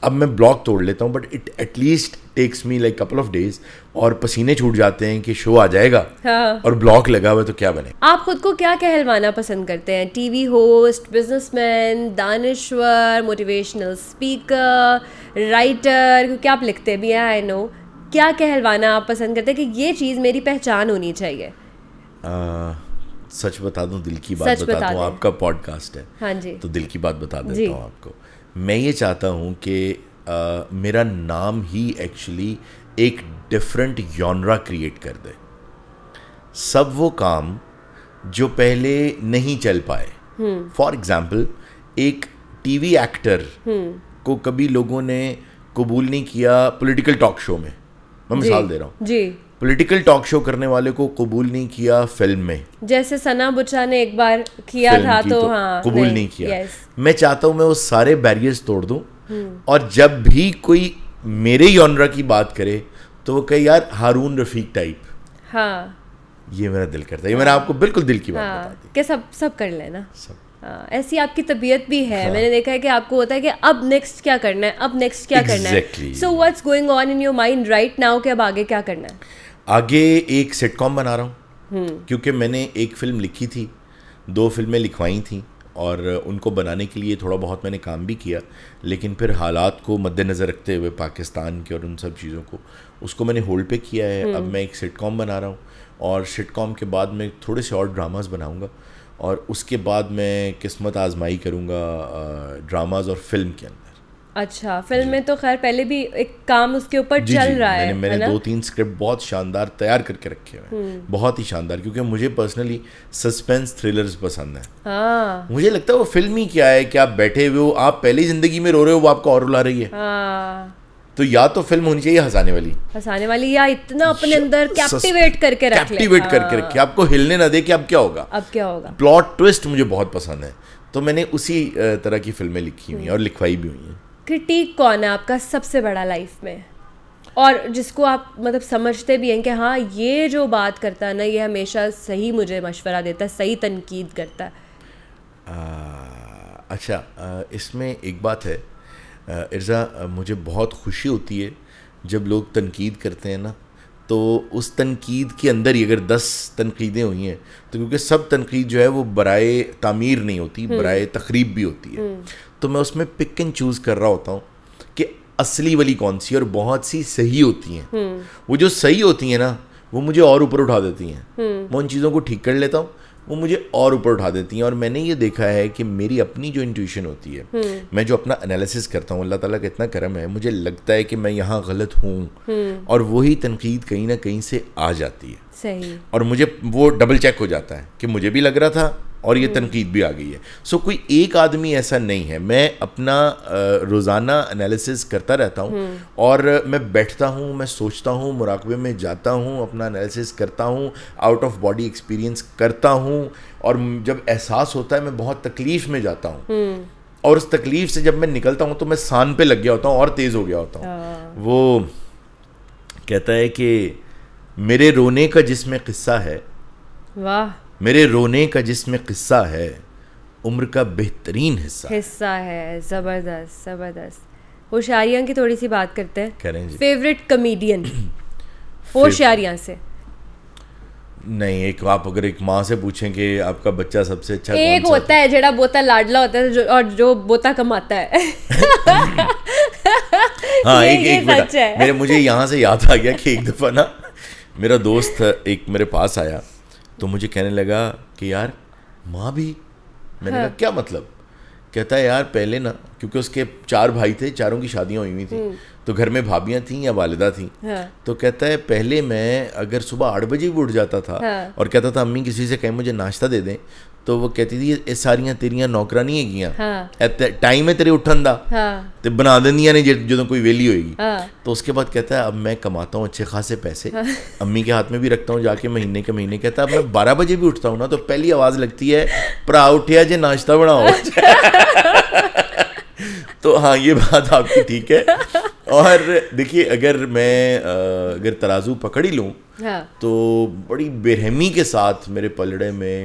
अब मैं ब्लॉग तोड़ लेता हूँ but it at least takes me like couple of days और पसीने छूट जाते हैं कि शो आ जाएगा हाँ। और ब्लॉक लगा हुआ तो क्या बने आप खुद को क्या कहलवाना पसंद करते हैं टीवी होस्ट बिजनेसमैन दानश्वर मोटिवेशनल स्पीकर राइटर क्योंकि आप लिखते भी हैं आई नो क्या कहलवाना आप पसंद करते हैं कि ये चीज़ मेरी पहचान होनी चाहिए आ... सच बता दूं दिल की बात बता दूं आपका पॉडकास्ट है हाँ जी तो दिल की बात बता देता हूँ आपको मैं ये चाहता हूँ कि मेरा नाम ही एक्चुअली एक डिफरेंट यौनरा क्रिएट कर दे सब वो काम जो पहले नहीं चल पाए फॉर एग्जाम्पल हम्म। एक टीवी एक्टर हम्म। को कभी लोगों ने कबूल नहीं किया पॉलिटिकल टॉक शो में मैं मिसाल दे रहा हूँ जी पॉलिटिकल टॉक शो करने वाले को कबूल नहीं किया फिल्म में जैसे सना बुचा ने एक बार किया था तो, तो हाँ कबूल नहीं, नहीं किया मैं चाहता हूँ मैं वो सारे बैरियर्स तोड़ दूँ हम्म। और जब भी कोई मेरे योनरा की बात करे तो वो कहे यार हारून रफीक टाइप हाँ ये मेरा दिल करता है ये मैंने हाँ। आपको बिल्कुल दिल की बात हाँ, बता दी सब सब कर लेना सब हाँ, ऐसी आपकी तबीयत भी है हाँ. मैंने देखा है कि आपको होता है कि अब नेक्स्ट क्या करना है अब नेक्स्ट क्या exactly. करना है so what's going on in your mind right now कि अब आगे क्या करना है आगे एक सिटकॉम बना रहा हूँ हम्म। क्योंकि मैंने एक फिल्म लिखी थी दो फिल्में लिखवाई थी और उनको बनाने के लिए थोड़ा बहुत मैंने काम भी किया लेकिन फिर हालात को मद्देनज़र रखते हुए पाकिस्तान के और उन सब चीज़ों को उसको मैंने होल्ड पे किया है अब हम्म। मैं एक सिटकॉम बना रहा हूँ और सिटकॉम के बाद मैं थोड़े से और ड्रामास बनाऊँगा और उसके बाद मैं किस्मत आजमाई करूँगा ड्रामाज और फिल्म के अंदर अच्छा फिल्म में तो खैर पहले भी एक काम उसके ऊपर चल जी, रहा मैंने, है मैंने ना? दो तीन स्क्रिप्ट बहुत शानदार तैयार करके रखे हुए हैं हम्म। बहुत ही शानदार क्योंकि मुझे पर्सनली सस्पेंस थ्रिलर्स पसंद है हाँ। मुझे लगता है वो फिल्म ही क्या है कि आप बैठे हुए हो आप पहले जिंदगी में रो रहे हो वो आपको और रुला रही है हाँ। तो या तो फिल्म होनी चाहिए हंसाने वाली हंसाने वाली या इतना अपने अंदर कैप्टिवेट करके कैप्टिवेट करके रखे हाँ। आपको हिलने ना दे कि अब क्या होगा अब क्या होगा प्लॉट ट्विस्ट मुझे बहुत पसंद है तो मैंने उसी तरह की फिल्में लिखी हुई हैं और लिखवाई भी हुई हैं क्रिटिक कौन है आपका सबसे बड़ा लाइफ में और जिसको आप मतलब समझते भी हैं कि हाँ ये जो बात करता है ना ये हमेशा सही मुझे मशवरा देता है सही तनकीद करता है अच्छा इसमें एक बात है इर्ज़ा मुझे बहुत खुशी होती है जब लोग तनकीद करते हैं ना तो उस तनकीद के अंदर ही अगर दस तनकीदें हुई हैं तो क्योंकि सब तनकीद जो है वो बरए तामीर नहीं होती हम्म। बरए तकरीब भी होती है हम्म। तो मैं उसमें पिक एंड चूज़ कर रहा होता हूँ कि असली वाली कौन सी और बहुत सी सही होती हैं हम्म। वो जो सही होती हैं ना वो मुझे और ऊपर उठा देती हैं हम्म। मैं उन चीज़ों को ठीक कर लेता हूँ वो मुझे और ऊपर उठा देती हैं और मैंने ये देखा है कि मेरी अपनी जो इंट्यूशन होती है हम्म। मैं जो अपना एनालिसिस करता हूँ अल्लाह ताला का इतना करम है मुझे लगता है कि मैं यहाँ गलत हूँ और वही तनकीद कहीं ना कहीं से आ जाती है सही और मुझे वो डबल चेक हो जाता है कि मुझे भी लग रहा था और ये तनकीद भी आ गई है सो कोई एक आदमी ऐसा नहीं है मैं अपना रोज़ाना एनालिसिस करता रहता हूँ हम्म। और मैं बैठता हूँ मैं सोचता हूँ मुराकबे में जाता हूँ अपना एनालिसिस करता हूँ आउट ऑफ बॉडी एक्सपीरियंस करता हूँ और जब एहसास होता है मैं बहुत तकलीफ़ में जाता हूँ हम्म। और उस तकलीफ से जब मैं निकलता हूँ तो मैं सान पे लग गया होता हूँ और तेज़ हो गया होता हूँ हाँ। वो कहता है कि मेरे रोने का जिसमें किस्सा है वाह मेरे रोने का जिसमें किस्सा है उम्र का बेहतरीन हिस्सा हिस्सा है ज़बरदस्त ज़बरदस्त होशियारियाँ की थोड़ी सी बात करते हैं करें जी फेवरेट कमेडियन होशियारियाँ से नहीं एक आप अगर एक माँ से पूछें कि आपका बच्चा सबसे अच्छा एक होता है जेड़ा बोता लाडला होता है जो, और जो बोता कमाता है हाँ ये, एक ये एक है। मेरे मुझे यहाँ से याद आ गया कि एक दफा ना मेरा दोस्त एक मेरे पास आया तो मुझे कहने लगा कि यार माँ भी मैंने कहा हाँ। क्या मतलब कहता है यार पहले ना क्योंकि उसके चार भाई थे चारों की शादियां हुई हुई थी हम्म। तो घर में भाभियां थी या वालदा थी हाँ। तो कहता है पहले मैं अगर सुबह आठ बजे भी उठ जाता था हाँ। और कहता था अम्मी किसी से कहें मुझे नाश्ता दे दें तो वो कहती थी ये ਸਾਰੀਆਂ ਤੇਰੀਆਂ नौकरा नहीं है ਹਾਂ ਟਾਈਮ ਹੈ ਤੇਰੇ ਉੱਠਣ ਦਾ ਹਾਂ ਤੇ ਬਣਾ ਦਿੰਦੀਆਂ ਨੇ कोई वेली होगी हाँ। तो उसके बाद कहता है अब मैं कमाता हूँ अच्छे खासे पैसे हाँ। अम्मी के हाथ में भी रखता हूँ जाके महीने के महीने कहता है अब मैं बारह बजे भी उठता हूँ ना तो पहली आवाज़ लगती है भरा उठिया जे नाश्ता बनाओ तो हाँ ये बात आपकी ठीक है और देखिए अगर मैं अगर तराजू पकड़ ही लूँ हाँ। तो बड़ी बेहमी के साथ मेरे पलड़े में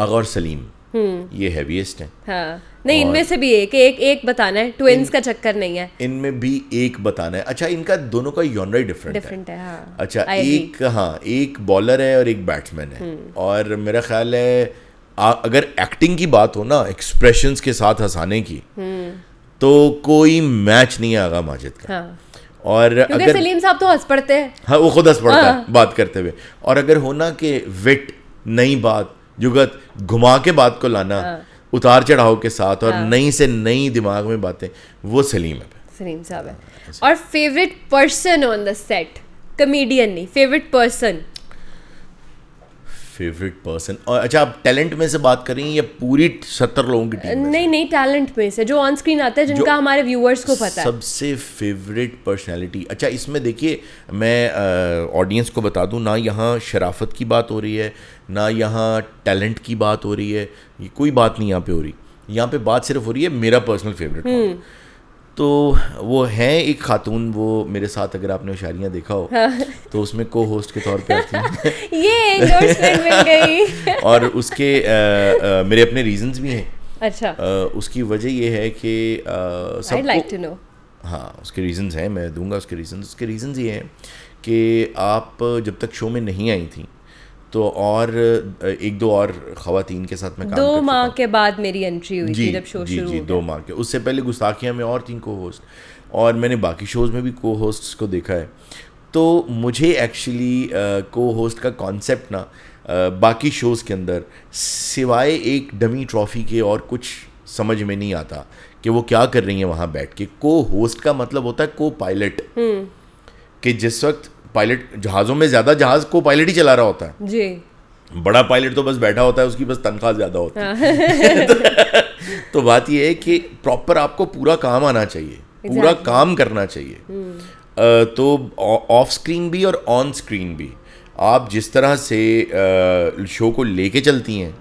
आगा और सलीम हम्म। ये हैवीएस्ट है हाँ। नहीं इनमें से भी एक एक एक बताना है ट्विंस का चक्कर नहीं है इनमें भी एक बताना है अच्छा इनका दोनों का यॉनरा डिफरेंट डिफरेंट है, है हाँ। अच्छा एक हाँ एक बॉलर है और एक बैट्समैन है हम्म। और मेरा ख्याल है आ, अगर एक्टिंग की बात हो ना एक्सप्रेशन के साथ हंसाने की हम्म। तो कोई मैच नहीं है आगा माजिद का हाँ। और अगर सलीम साहब तो हंस पड़ते हैं हाँ वो खुद हंस पड़ता है हाँ। बात करते हुए और अगर होना कि विट नई बात जुगत घुमा के बात को लाना हाँ। उतार चढ़ाव के साथ और हाँ। नई से नई दिमाग में बातें वो सलीम है सलीम साहब है और favourite person on the set comedian नहीं फेवरेट पर्सन फेवरेट पर्सन और अच्छा आप टैलेंट में से बात करें या पूरी सत्तर लोगों की टीम नहीं नहीं टैलेंट में से जो ऑन स्क्रीन आता है जिनका हमारे व्यूअर्स को पता है सबसे फेवरेट पर्सनैलिटी अच्छा इसमें देखिए मैं ऑडियंस को बता दूं ना यहाँ शराफत की बात हो रही है ना यहाँ टैलेंट की बात हो रही है ये कोई बात नहीं यहाँ पे हो रही यहाँ पे बात सिर्फ हो रही है मेरा पर्सनल हम्म। फेवरेट तो वो है एक खातून वो मेरे साथ अगर आपने शायरियाँ देखा हो हाँ। तो उसमें को होस्ट के तौर पे थी ये गई और उसके आ, आ, मेरे अपने रीजंस भी हैं अच्छा आ, उसकी वजह ये है कि सब like हाँ उसके रीजंस हैं मैं दूंगा उसके रीजंस उसके रीजंस ये हैं कि आप जब तक शो में नहीं आई थी तो और एक दो और खातन के साथ में काम दो माह के बाद मेरी एंट्री हुई थी जब शो जी, शुरू जी, दो माह के उससे पहले गुस्ताखिया में और तीन को होस्ट और मैंने बाकी शोज़ में भी को होस्ट को देखा है तो मुझे एक्चुअली को होस्ट का कॉन्सेप्ट ना बाकी शोज़ के अंदर सिवाय एक डमी ट्रॉफी के और कुछ समझ में नहीं आता कि वो क्या कर रही है वहाँ बैठ के को होस्ट का मतलब होता है को पायलट हम्म। कि जिस वक्त पायलट जहाज़ों में ज़्यादा जहाज़ को पायलट ही चला रहा होता है जी बड़ा पायलट तो बस बैठा होता है उसकी बस तनख्वाह ज़्यादा होती है हाँ। तो, तो बात यह है कि प्रॉपर आपको पूरा काम आना चाहिए exactly. पूरा काम करना चाहिए uh, तो ऑफ स्क्रीन भी और ऑन स्क्रीन भी आप जिस तरह से uh, शो को लेके चलती हैं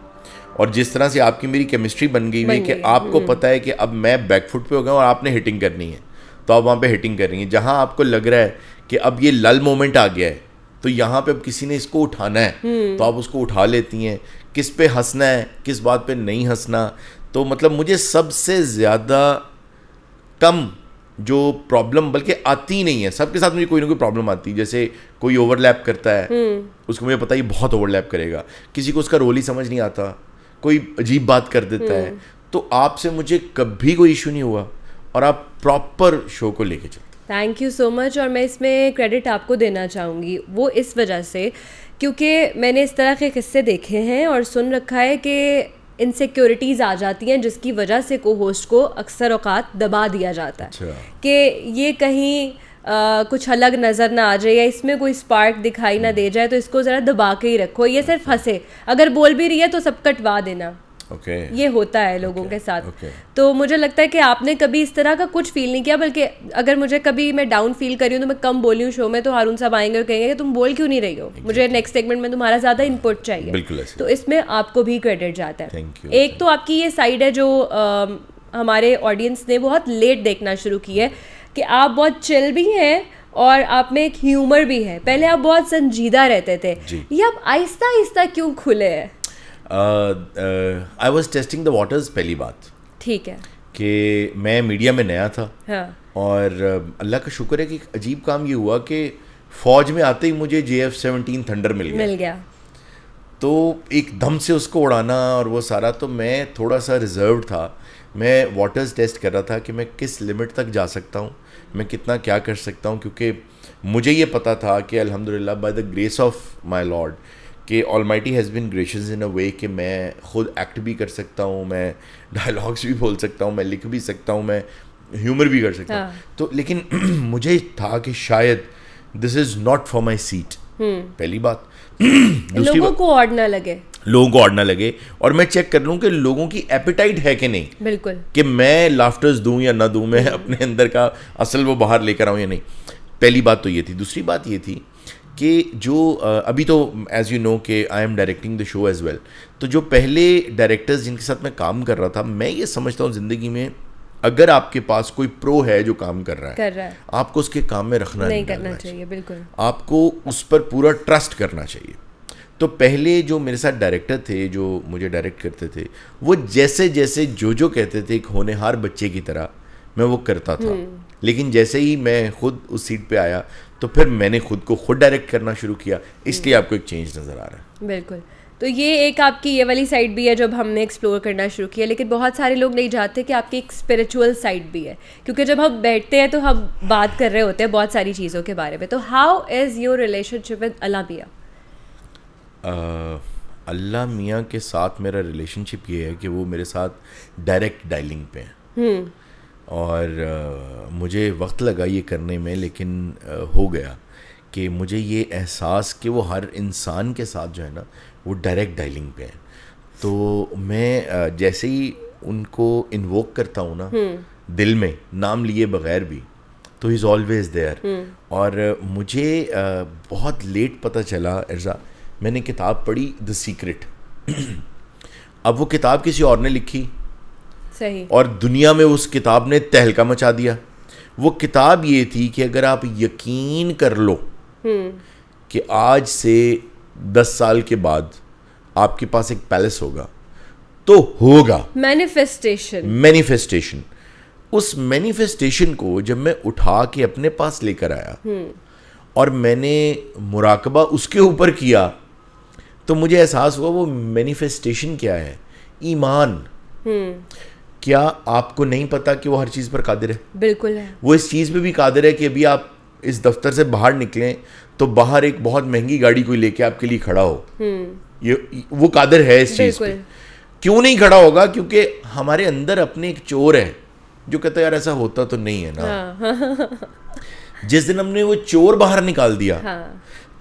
और जिस तरह से आपकी मेरी केमिस्ट्री बन गई हुई कि आपको हम्म। पता है कि अब मैं बैकफुट पे हो गया और आपने हिटिंग करनी है तो आप वहाँ पे हिटिंग कर रही हैं जहाँ आपको लग रहा है कि अब ये लल मोमेंट आ गया है तो यहाँ पे अब किसी ने इसको उठाना है हम्म। तो आप उसको उठा लेती हैं किस पे हंसना है किस बात पे नहीं हंसना तो मतलब मुझे सबसे ज़्यादा कम जो प्रॉब्लम बल्कि आती नहीं है सबके साथ मुझे कोई ना कोई प्रॉब्लम आती है जैसे कोई ओवरलैप करता है हम्म। उसको मुझे पता ही बहुत ओवरलैप करेगा किसी को उसका रोल ही समझ नहीं आता कोई अजीब बात कर देता है हम्म। तो आपसे मुझे कभी कोई इशू नहीं हुआ और आप प्रॉपर शो को लेके चले थैंक यू सो मच और मैं इसमें क्रेडिट आपको देना चाहूँगी वो इस वजह से क्योंकि मैंने इस तरह के किस्से देखे हैं और सुन रखा है कि इनसिक्योरिटीज़ आ जाती हैं जिसकी वजह से को होस्ट को अक्सर अवकात दबा दिया जाता है अच्छा। कि ये कहीं आ, कुछ अलग नज़र ना आ जाए या इसमें कोई स्पार्क दिखाई ना हम्म। दे जाए तो इसको ज़रा दबा के ही रखो ये सिर्फ हंसे अगर बोल भी रही है तो सब कटवा देना okay. ये होता है लोगों okay. के साथ okay. तो मुझे लगता है कि आपने कभी इस तरह का कुछ फील नहीं किया बल्कि अगर मुझे कभी मैं डाउन फील करी हूँ तो मैं कम बोली हूँ शो में तो हारून साहब आएंगे और कहेंगे कि तुम बोल क्यों नहीं रही हो exactly. मुझे नेक्स्ट सेगमेंट में तुम्हारा ज़्यादा इनपुट चाहिए बिल्कुल तो इसमें आपको भी क्रेडिट जाता है you, एक तो आपकी ये साइड है जो आ, हमारे ऑडियंस ने बहुत लेट देखना शुरू की है कि आप बहुत चिल भी हैं और आप में एक ह्यूमर भी है पहले आप बहुत संजीदा रहते थे ये आप आहिस्ता आहिस्ता क्यों खुले हैं I was testing the waters पहली बात ठीक है कि मैं मीडिया में नया था हाँ. और uh, अल्लाह का शुक्र है कि अजीब काम ये हुआ कि फौज में आते ही मुझे जे एफ सेवनटीन थंडर मिल गया मिल गया तो एक दम से उसको उड़ाना और वो सारा तो मैं थोड़ा सा रिजर्व था मैं वाटर्स टेस्ट कर रहा था कि मैं किस लिमिट तक जा सकता हूँ मैं कितना क्या कर सकता हूँ क्योंकि मुझे ये पता था कि अल्हम्दुलिल्लाह by the grace of my lord कि almighty has been gracious in a way कि मैं खुद एक्ट भी कर सकता हूँ मैं डायलॉग्स भी बोल सकता हूँ मैं लिख भी सकता हूँ मैं ह्यूमर भी कर सकता हूँ हाँ। तो लेकिन मुझे था कि शायद this is not for my seat पहली बात लोगों को ऑड ना लगे लोगों को ऑड ना लगे और मैं चेक कर लूँ कि लोगों की एपिटाइट है कि नहीं बिल्कुल कि मैं लाफ्टर्स दूँ या ना दूँ मैं हम्म। अपने अंदर का असल वो बाहर लेकर आऊँ या नहीं पहली बात तो ये थी दूसरी बात ये थी कि जो अभी तो एज़ यू नो कि I am directing the show as well तो जो पहले डायरेक्टर्स जिनके साथ मैं काम कर रहा था मैं ये समझता हूँ ज़िंदगी में अगर आपके पास कोई प्रो है जो काम कर रहा है, कर रहा है। आपको उसके काम में रखना नहीं, नहीं करना चाहिए, चाहिए बिल्कुल आपको उस पर पूरा ट्रस्ट करना चाहिए तो पहले जो मेरे साथ डायरेक्टर थे जो मुझे डायरेक्ट करते थे वो जैसे जैसे जो जो कहते थे एक होनेहार बच्चे की तरह मैं वो करता था हम्म। लेकिन जैसे ही मैं खुद उस सीट पे आया तो फिर मैंने खुद को खुद डायरेक्ट करना शुरू किया इसलिए हम्म। आपको एक चेंज नज़र आ रहा है बिल्कुल तो ये एक आपकी ये वाली साइड भी है जब हमने एक्सप्लोर करना शुरू किया लेकिन बहुत सारे लोग नहीं जाते कि आपकी एक स्पिरिचुअल साइड भी है क्योंकि जब हम बैठते हैं तो हम बात कर रहे होते हैं बहुत सारी चीज़ों के बारे में तो how is your relationship with Allah मियाँ अल्लाह मियाँ के साथ मेरा रिलेशनशिप ये है कि वो मेरे साथ डायरेक्ट डायलिंग पे हैं हम्म। और मुझे वक्त लगा ये करने में लेकिन हो गया कि मुझे ये एहसास कि वो हर इंसान के साथ जो है ना वो डायरेक्ट डायलिंग पे है तो मैं जैसे ही उनको इन्वोक करता हूँ ना हम्म। दिल में नाम लिए बगैर भी तो इज़ ऑलवेज देयर और मुझे बहुत लेट पता चला एर्जा मैंने किताब पढ़ी द सीक्रेट अब वो किताब किसी और ने लिखी सही और दुनिया में उस किताब ने तहलका मचा दिया वो किताब ये थी कि अगर आप यकीन कर लो हम्म। कि आज से दस साल के बाद आपके पास एक पैलेस होगा तो होगा मैनिफेस्टेशन मैनिफेस्टेशन उस मैनिफेस्टेशन को जब मैं उठा के अपने पास लेकर आया हम्म। और मैंने मुराकबा उसके ऊपर किया तो मुझे एहसास हुआ वो मैनिफेस्टेशन क्या है ईमान हम्म। क्या आपको नहीं पता कि वो हर चीज़ पर कादिर है बिल्कुल है वो इस चीज़ पे भी कादिर है कि अभी आप इस दफ्तर से बाहर निकलें तो बाहर एक बहुत महंगी गाड़ी कोई लेके आपके लिए खड़ा हो हम्म। ये वो कादिर है इस चीज़ पे क्यों नहीं खड़ा होगा क्योंकि हमारे अंदर अपने एक चोर है जो कहता यार ऐसा होता तो नहीं है ना हाँ। जिस दिन हमने वो चोर बाहर निकाल दिया हाँ।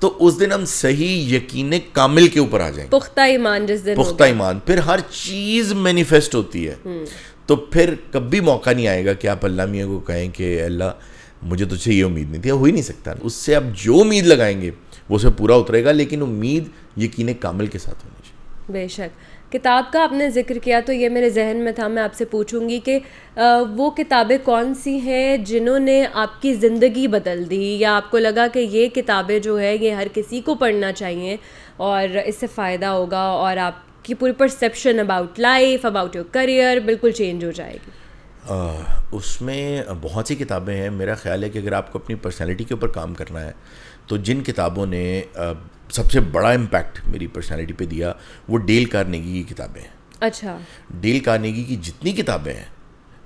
तो उस दिन हम सही यकीन कामिल के ऊपर आ जाएंगे पुख्ता ईमान जिस दिन पुख्ता ईमान फिर हर चीज मैनिफेस्ट होती है हम्म। तो फिर कभी मौका नहीं आएगा कि आप अल्लाह मियाँ को कहें कि अल्लाह मुझे तुझसे ये उम्मीद नहीं थी हो ही नहीं सकता उससे आप जो उम्मीद लगाएंगे वो उसमें पूरा उतरेगा लेकिन उम्मीद यकीन कामिल के साथ होनी चाहिए बेशक किताब का आपने जिक्र किया तो ये मेरे जहन में था मैं आपसे पूछूंगी कि वो किताबें कौन सी हैं जिन्होंने आपकी ज़िंदगी बदल दी या आपको लगा कि ये किताबें जो है ये हर किसी को पढ़ना चाहिए और इससे फ़ायदा होगा और आप आपकी पूरी perception about life about your career बिल्कुल चेंज हो जाएगी उसमें बहुत सी किताबें हैं मेरा ख्याल है कि अगर आपको अपनी पर्सनैलिटी के ऊपर काम करना है तो जिन किताबों ने सबसे बड़ा इम्पैक्ट मेरी पर्सनैलिटी पे दिया वो डेल कारनेगी की किताबें हैं अच्छा डेल कारनेगी की जितनी किताबें हैं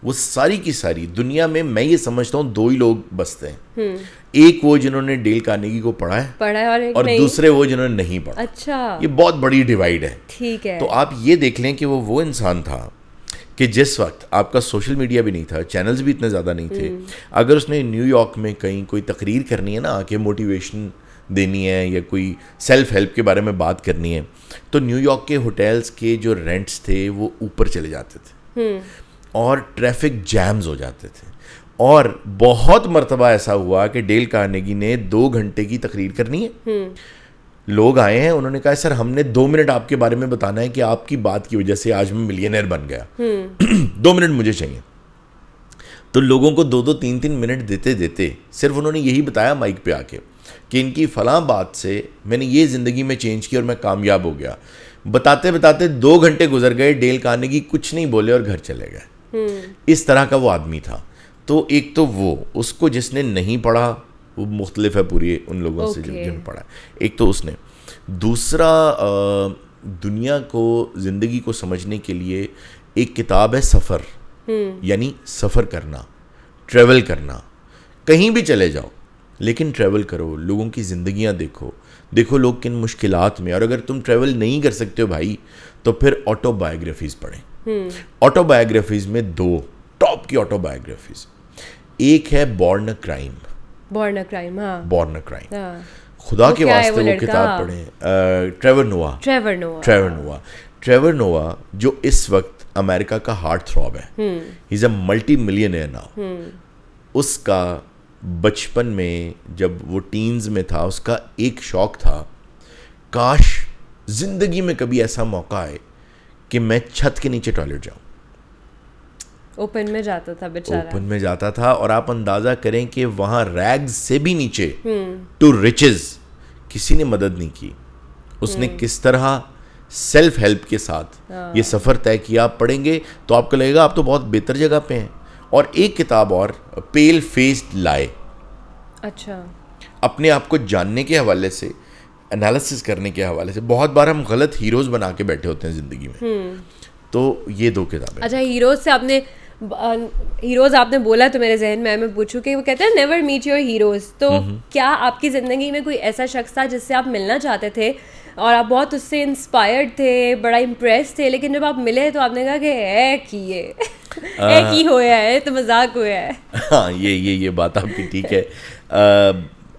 वो सारी की सारी दुनिया में मैं ये समझता हूँ दो ही लोग बसते हैं हम्म। एक वो जिन्होंने डेल कार्नेगी को पढ़ा है पढ़ा है और, एक और दूसरे वो जिन्होंने नहीं पढ़ा अच्छा ये बहुत बड़ी डिवाइड है ठीक है तो आप ये देख लें कि वो वो इंसान था कि जिस वक्त आपका सोशल मीडिया भी नहीं था चैनल्स भी इतने ज़्यादा नहीं थे हम्म। अगर उसने न्यूयॉर्क में कहीं कोई तकरीर करनी है ना आके मोटिवेशन देनी है या कोई सेल्फ हेल्प के बारे में बात करनी है तो न्यूयॉर्क के होटल्स के जो रेंट्स थे वो ऊपर चले जाते थे हम्म। और ट्रैफिक जैम्स हो जाते थे और बहुत मरतबा ऐसा हुआ कि डेल कार्नेगी ने दो घंटे की तकरीर करनी है हम्म। लोग आए हैं उन्होंने कहा सर हमने दो मिनट आपके बारे में बताना है कि आपकी बात की वजह से आज मैं मिलियनर बन गया हम्म। दो मिनट मुझे चाहिए तो लोगों को दो दो तीन तीन मिनट देते देते सिर्फ उन्होंने यही बताया माइक पे आके कि इनकी फलां बात से मैंने ये ज़िंदगी में चेंज की और मैं कामयाब हो गया बताते बताते दो घंटे गुजर गए डेल कानेगी कुछ नहीं बोले और घर चले गए हम्म। इस तरह का वो आदमी था तो एक तो वो उसको जिसने नहीं पढ़ा वो मुख्तलिफ है पूरी उन लोगों okay. से जिन जिन्होंने पढ़ा एक तो उसने दूसरा आ, दुनिया को ज़िंदगी को समझने के लिए एक किताब है सफ़र हम्म। यानी सफ़र करना ट्रैवल करना कहीं भी चले जाओ लेकिन ट्रैवल करो लोगों की ज़िंदियाँ देखो देखो लोग किन मुश्किल में और अगर तुम ट्रैवल नहीं कर सकते हो भाई तो फिर ऑटोबायोग्राफीज़ पढ़ें ऑटोबायोग्राफीज़ हम्म। में दो टॉप की ऑटोबायोग्राफीज़ एक है बॉर्न क्राइम बॉर्न क्राइम हाँ बॉर्न क्राइम हाँ। खुदा के वास्ते वो, किताब पढ़े Trevor Noah Trevor Noah Trevor Noah Trevor Noah जो इस वक्त अमेरिका का हार्ट थ्रॉब है is a multi millionaire now उसका बचपन में जब वो टीन्स में था उसका एक शौक था काश ज़िंदगी में कभी ऐसा मौका आए कि मैं छत के नीचे टॉयलेट जाऊं ओपन में जाता था बेचारा ओपन में जाता था और आप अंदाजा करें कि वहां रैग्स से भी नीचे टू हम्म। रिचेज किसी ने मदद नहीं की उसने हम्म। किस तरह सेल्फ हेल्प के साथ हाँ। ये सफ़र तय किया आप पढ़ेंगे तो आपको लगेगा आप तो बहुत बेहतर जगह पे हैं और एक किताब और पेल फेस्ड लाए अच्छा अपने आप को जानने के हवाले से एनालिसिस करने के हवाले से बहुत बार हम गलत हीरोज़ बना के बैठे होते हैं ज़िंदगी में हम्म। तो ये दो किताबें अच्छा हीरोज से आपने हीरोज आपने बोला तो मेरे जहन में मैं पूछूँ कि वो कहते हैं नेवर मीट योर हीरोज तो क्या आपकी ज़िंदगी में कोई ऐसा शख्स था जिससे आप मिलना चाहते थे और आप बहुत उससे इंस्पायर्ड थे बड़ा इम्प्रेस थे लेकिन जब आप मिले तो आपने कहा कि है किए है की होया है तो मजाक होया है हाँ ये ये ये बात आपकी ठीक है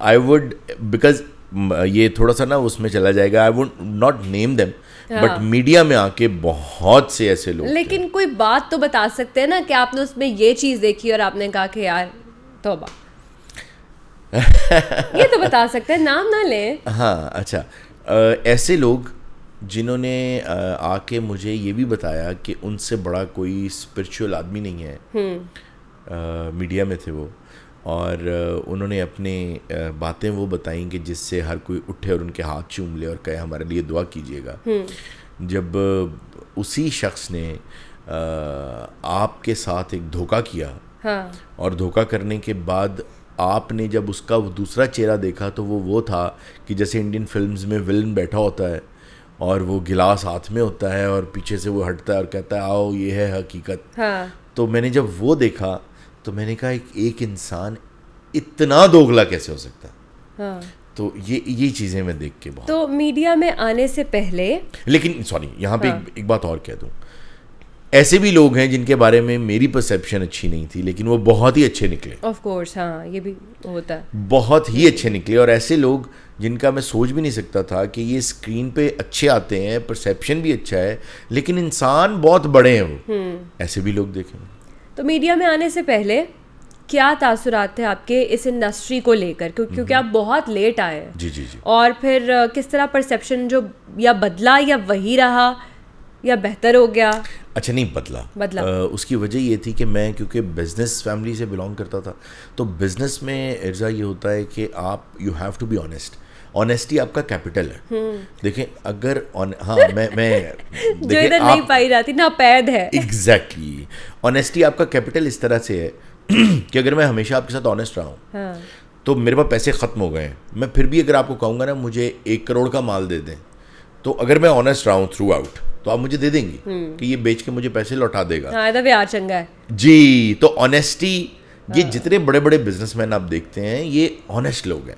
आई वुड बिकॉज ये थोड़ा सा ना उसमें चला जाएगा I would not name them but हाँ। मीडिया में आके बहुत से ऐसे लोग लेकिन कोई बात तो बता सकते हैं ना कि आपने उसमें ये चीज देखी और आपने कहा कि यार तोबा ये तो बता सकते हैं नाम ना ले हाँ अच्छा आ, ऐसे लोग जिन्होंने आके मुझे ये भी बताया कि उनसे बड़ा कोई स्पिरिचुअल आदमी नहीं है मीडिया हम्म। में थे वो और उन्होंने अपने बातें वो बताई कि जिससे हर कोई उठे और उनके हाथ चूम ले और कहे हमारे लिए दुआ कीजिएगा जब उसी शख्स ने आपके साथ एक धोखा किया हाँ। और धोखा करने के बाद आपने जब उसका दूसरा चेहरा देखा तो वो वो था कि जैसे इंडियन फिल्म्स में विलन बैठा होता है और वो गिलास हाथ में होता है और पीछे से वो हटता है और कहता है आओ ये है हकीकत हाँ। तो मैंने जब वो देखा तो मैंने कहा एक, एक इंसान इतना दोगला कैसे हो सकता है हाँ। तो ये ये चीज़ें मैं देख के बहुत तो मीडिया में आने से पहले लेकिन सॉरी यहाँ पे हाँ। एक, एक बात और कह दूँ ऐसे भी लोग हैं जिनके बारे में मेरी परसेप्शन अच्छी नहीं थी लेकिन वो बहुत ही अच्छे निकले ऑफ कोर्स हाँ ये भी होता है बहुत ही अच्छे निकले और ऐसे लोग जिनका मैं सोच भी नहीं सकता था कि ये स्क्रीन पे अच्छे आते हैं परसेप्शन भी अच्छा है लेकिन इंसान बहुत बड़े हैं वो हम्म। ऐसे भी लोग देखे तो मीडिया में आने से पहले क्या तासुरात थे आपके इस इंडस्ट्री को लेकर क्यों, क्योंकि आप बहुत लेट आए जी जी जी और फिर किस तरह परसेप्शन जो या बदला या वही रहा या बेहतर हो गया अच्छा नहीं बदला बदला आ, उसकी वजह ये थी कि मैं क्योंकि बिज़नेस फैमिली से बिलोंग करता था तो बिज़नेस में इर्जा ये होता है कि आप you have to be honest honesty आपका कैपिटल है हम्म। देखिए अगर on, हाँ मैं मैं जो इधर नहीं पाई जाती ना पैद है एग्जैक्टली exactly. ऑनेस्टी आपका कैपिटल इस तरह से है कि अगर मैं हमेशा आपके साथ ऑनेस्ट रहा हूँ हाँ. तो मेरे पास पैसे ख़त्म हो गए हैं मैं फिर भी अगर आपको कहूँगा ना मुझे एक करोड़ का माल दे दें तो अगर मैं ऑनेस्ट रहा हूँ थ्रू आउट तो आप मुझे दे देंगे हम्म। कि ये बेच के मुझे पैसे लौटा देगा हाँ, तो चंगा है जी तो ऑनेस्टी ये हाँ। जितने बड़े बड़े बिजनेसमैन आप देखते हैं ये ऑनेस्ट लोग हैं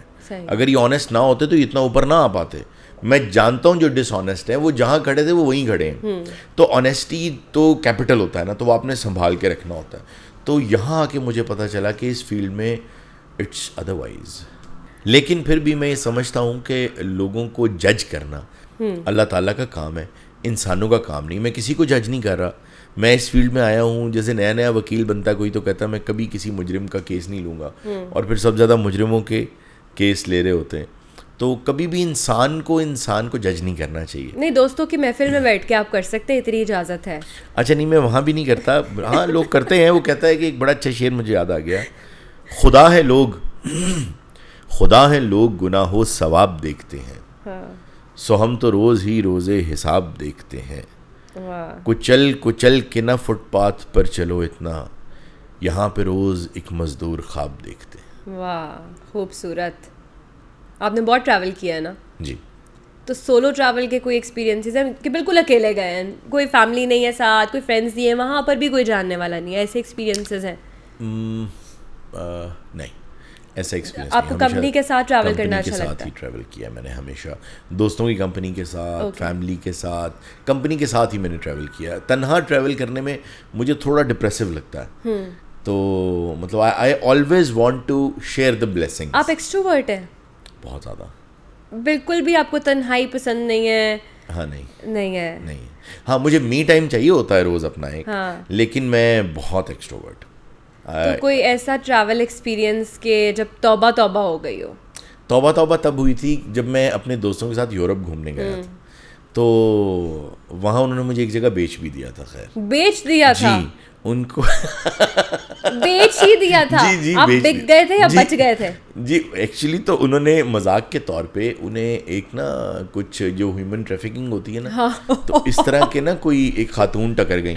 अगर ये ऑनेस्ट ना होते तो इतना ऊपर ना आ पाते मैं जानता हूँ जो डिसऑनेस्ट है वो जहाँ खड़े थे वो वहीं खड़े हैं हम्म। तो ऑनेस्टी तो कैपिटल होता है ना तो वो आपने संभाल के रखना होता है तो यहाँ आके मुझे पता चला कि इस फील्ड में इट्स अदरवाइज लेकिन फिर भी मैं ये समझता हूँ कि लोगों को जज करना हम्म। अल्लाह ताला का काम है इंसानों का काम नहीं मैं किसी को जज नहीं कर रहा मैं इस फील्ड में आया हूँ जैसे नया नया वकील बनता कोई तो कहता मैं कभी किसी मुजरिम का केस नहीं लूँगा हम्म। और फिर सब ज़्यादा मुजरिमों के केस ले रहे होते हैं तो कभी भी इंसान को इंसान को जज नहीं करना चाहिए नहीं दोस्तों की महफिल में बैठ के आप कर सकते हैं इतनी इजाज़त है अच्छा नहीं मैं वहाँ भी नहीं करता हाँ लोग करते हैं वो कहता है कि एक बड़ा अच्छा शेर मुझे याद आ गया खुदा है लोग खुदा है लोग गुना हो सवाब देखते हैं हाँ। सो हम तो रोज़ ही रोज़े हिसाब देखते हैं कुचल कुचल के ना फुटपाथ पर चलो इतना यहाँ पे रोज़ एक मज़दूर ख्वाब देखते हैं वाह खूबसूरत आपने बहुत ट्रैवल किया है ना जी तो सोलो ट्रैवल के कोई एक्सपीरियंसेस हैं कि बिल्कुल अकेले गए हैं कोई फैमिली नहीं है साथ कोई फ्रेंड्स नहीं है वहाँ पर भी कोई जानने वाला नहीं है ऐसे एक्सपीरियंसेस हैं नहीं ऐसा एक्सपीरियंस आपको कंपनी के साथ ट्रैवल करना अच्छा लगता है साथ ही ट्रैवल किया मैंने हमेशा दोस्तों की कंपनी के साथ okay. फैमिली के साथ कंपनी के साथ ही मैंने ट्रैवल किया तनहा ट्रैवल करने में मुझे थोड़ा डिप्रेसिव लगता है हम्म। तो मतलब I always want to share the blessing आप एक्सट्रोवर्ट हैं बहुत ज़्यादा बिल्कुल भी आपको तन्हाई पसंद नहीं है हाँ नहीं नहीं है नहीं हाँ मुझे मी टाइम चाहिए होता है रोज़ अपना एक हाँ. लेकिन मैं बहुत एक्सट्रोवर्ट तो कोई ऐसा ट्रैवल एक्सपीरियंस के जब तौबा तौबा हो गई हो तौबा तौबा तब हुई थी जब मैं अपने दोस्तों के साथ यूरोप घूमने गया हम्म। था तो वहाँ उन्होंने मुझे एक जगह बेच भी दिया था खैर बेच दिया जी, था उनको बेच ही दिया था जी जी आप बिक गए थे या बच गए थे जी एक्चुअली तो उन्होंने मजाक के तौर पे उन्हें एक ना कुछ जो ह्यूमन ट्रैफिकिंग होती है ना हाँ। तो इस तरह के ना कोई एक खातून टकर गई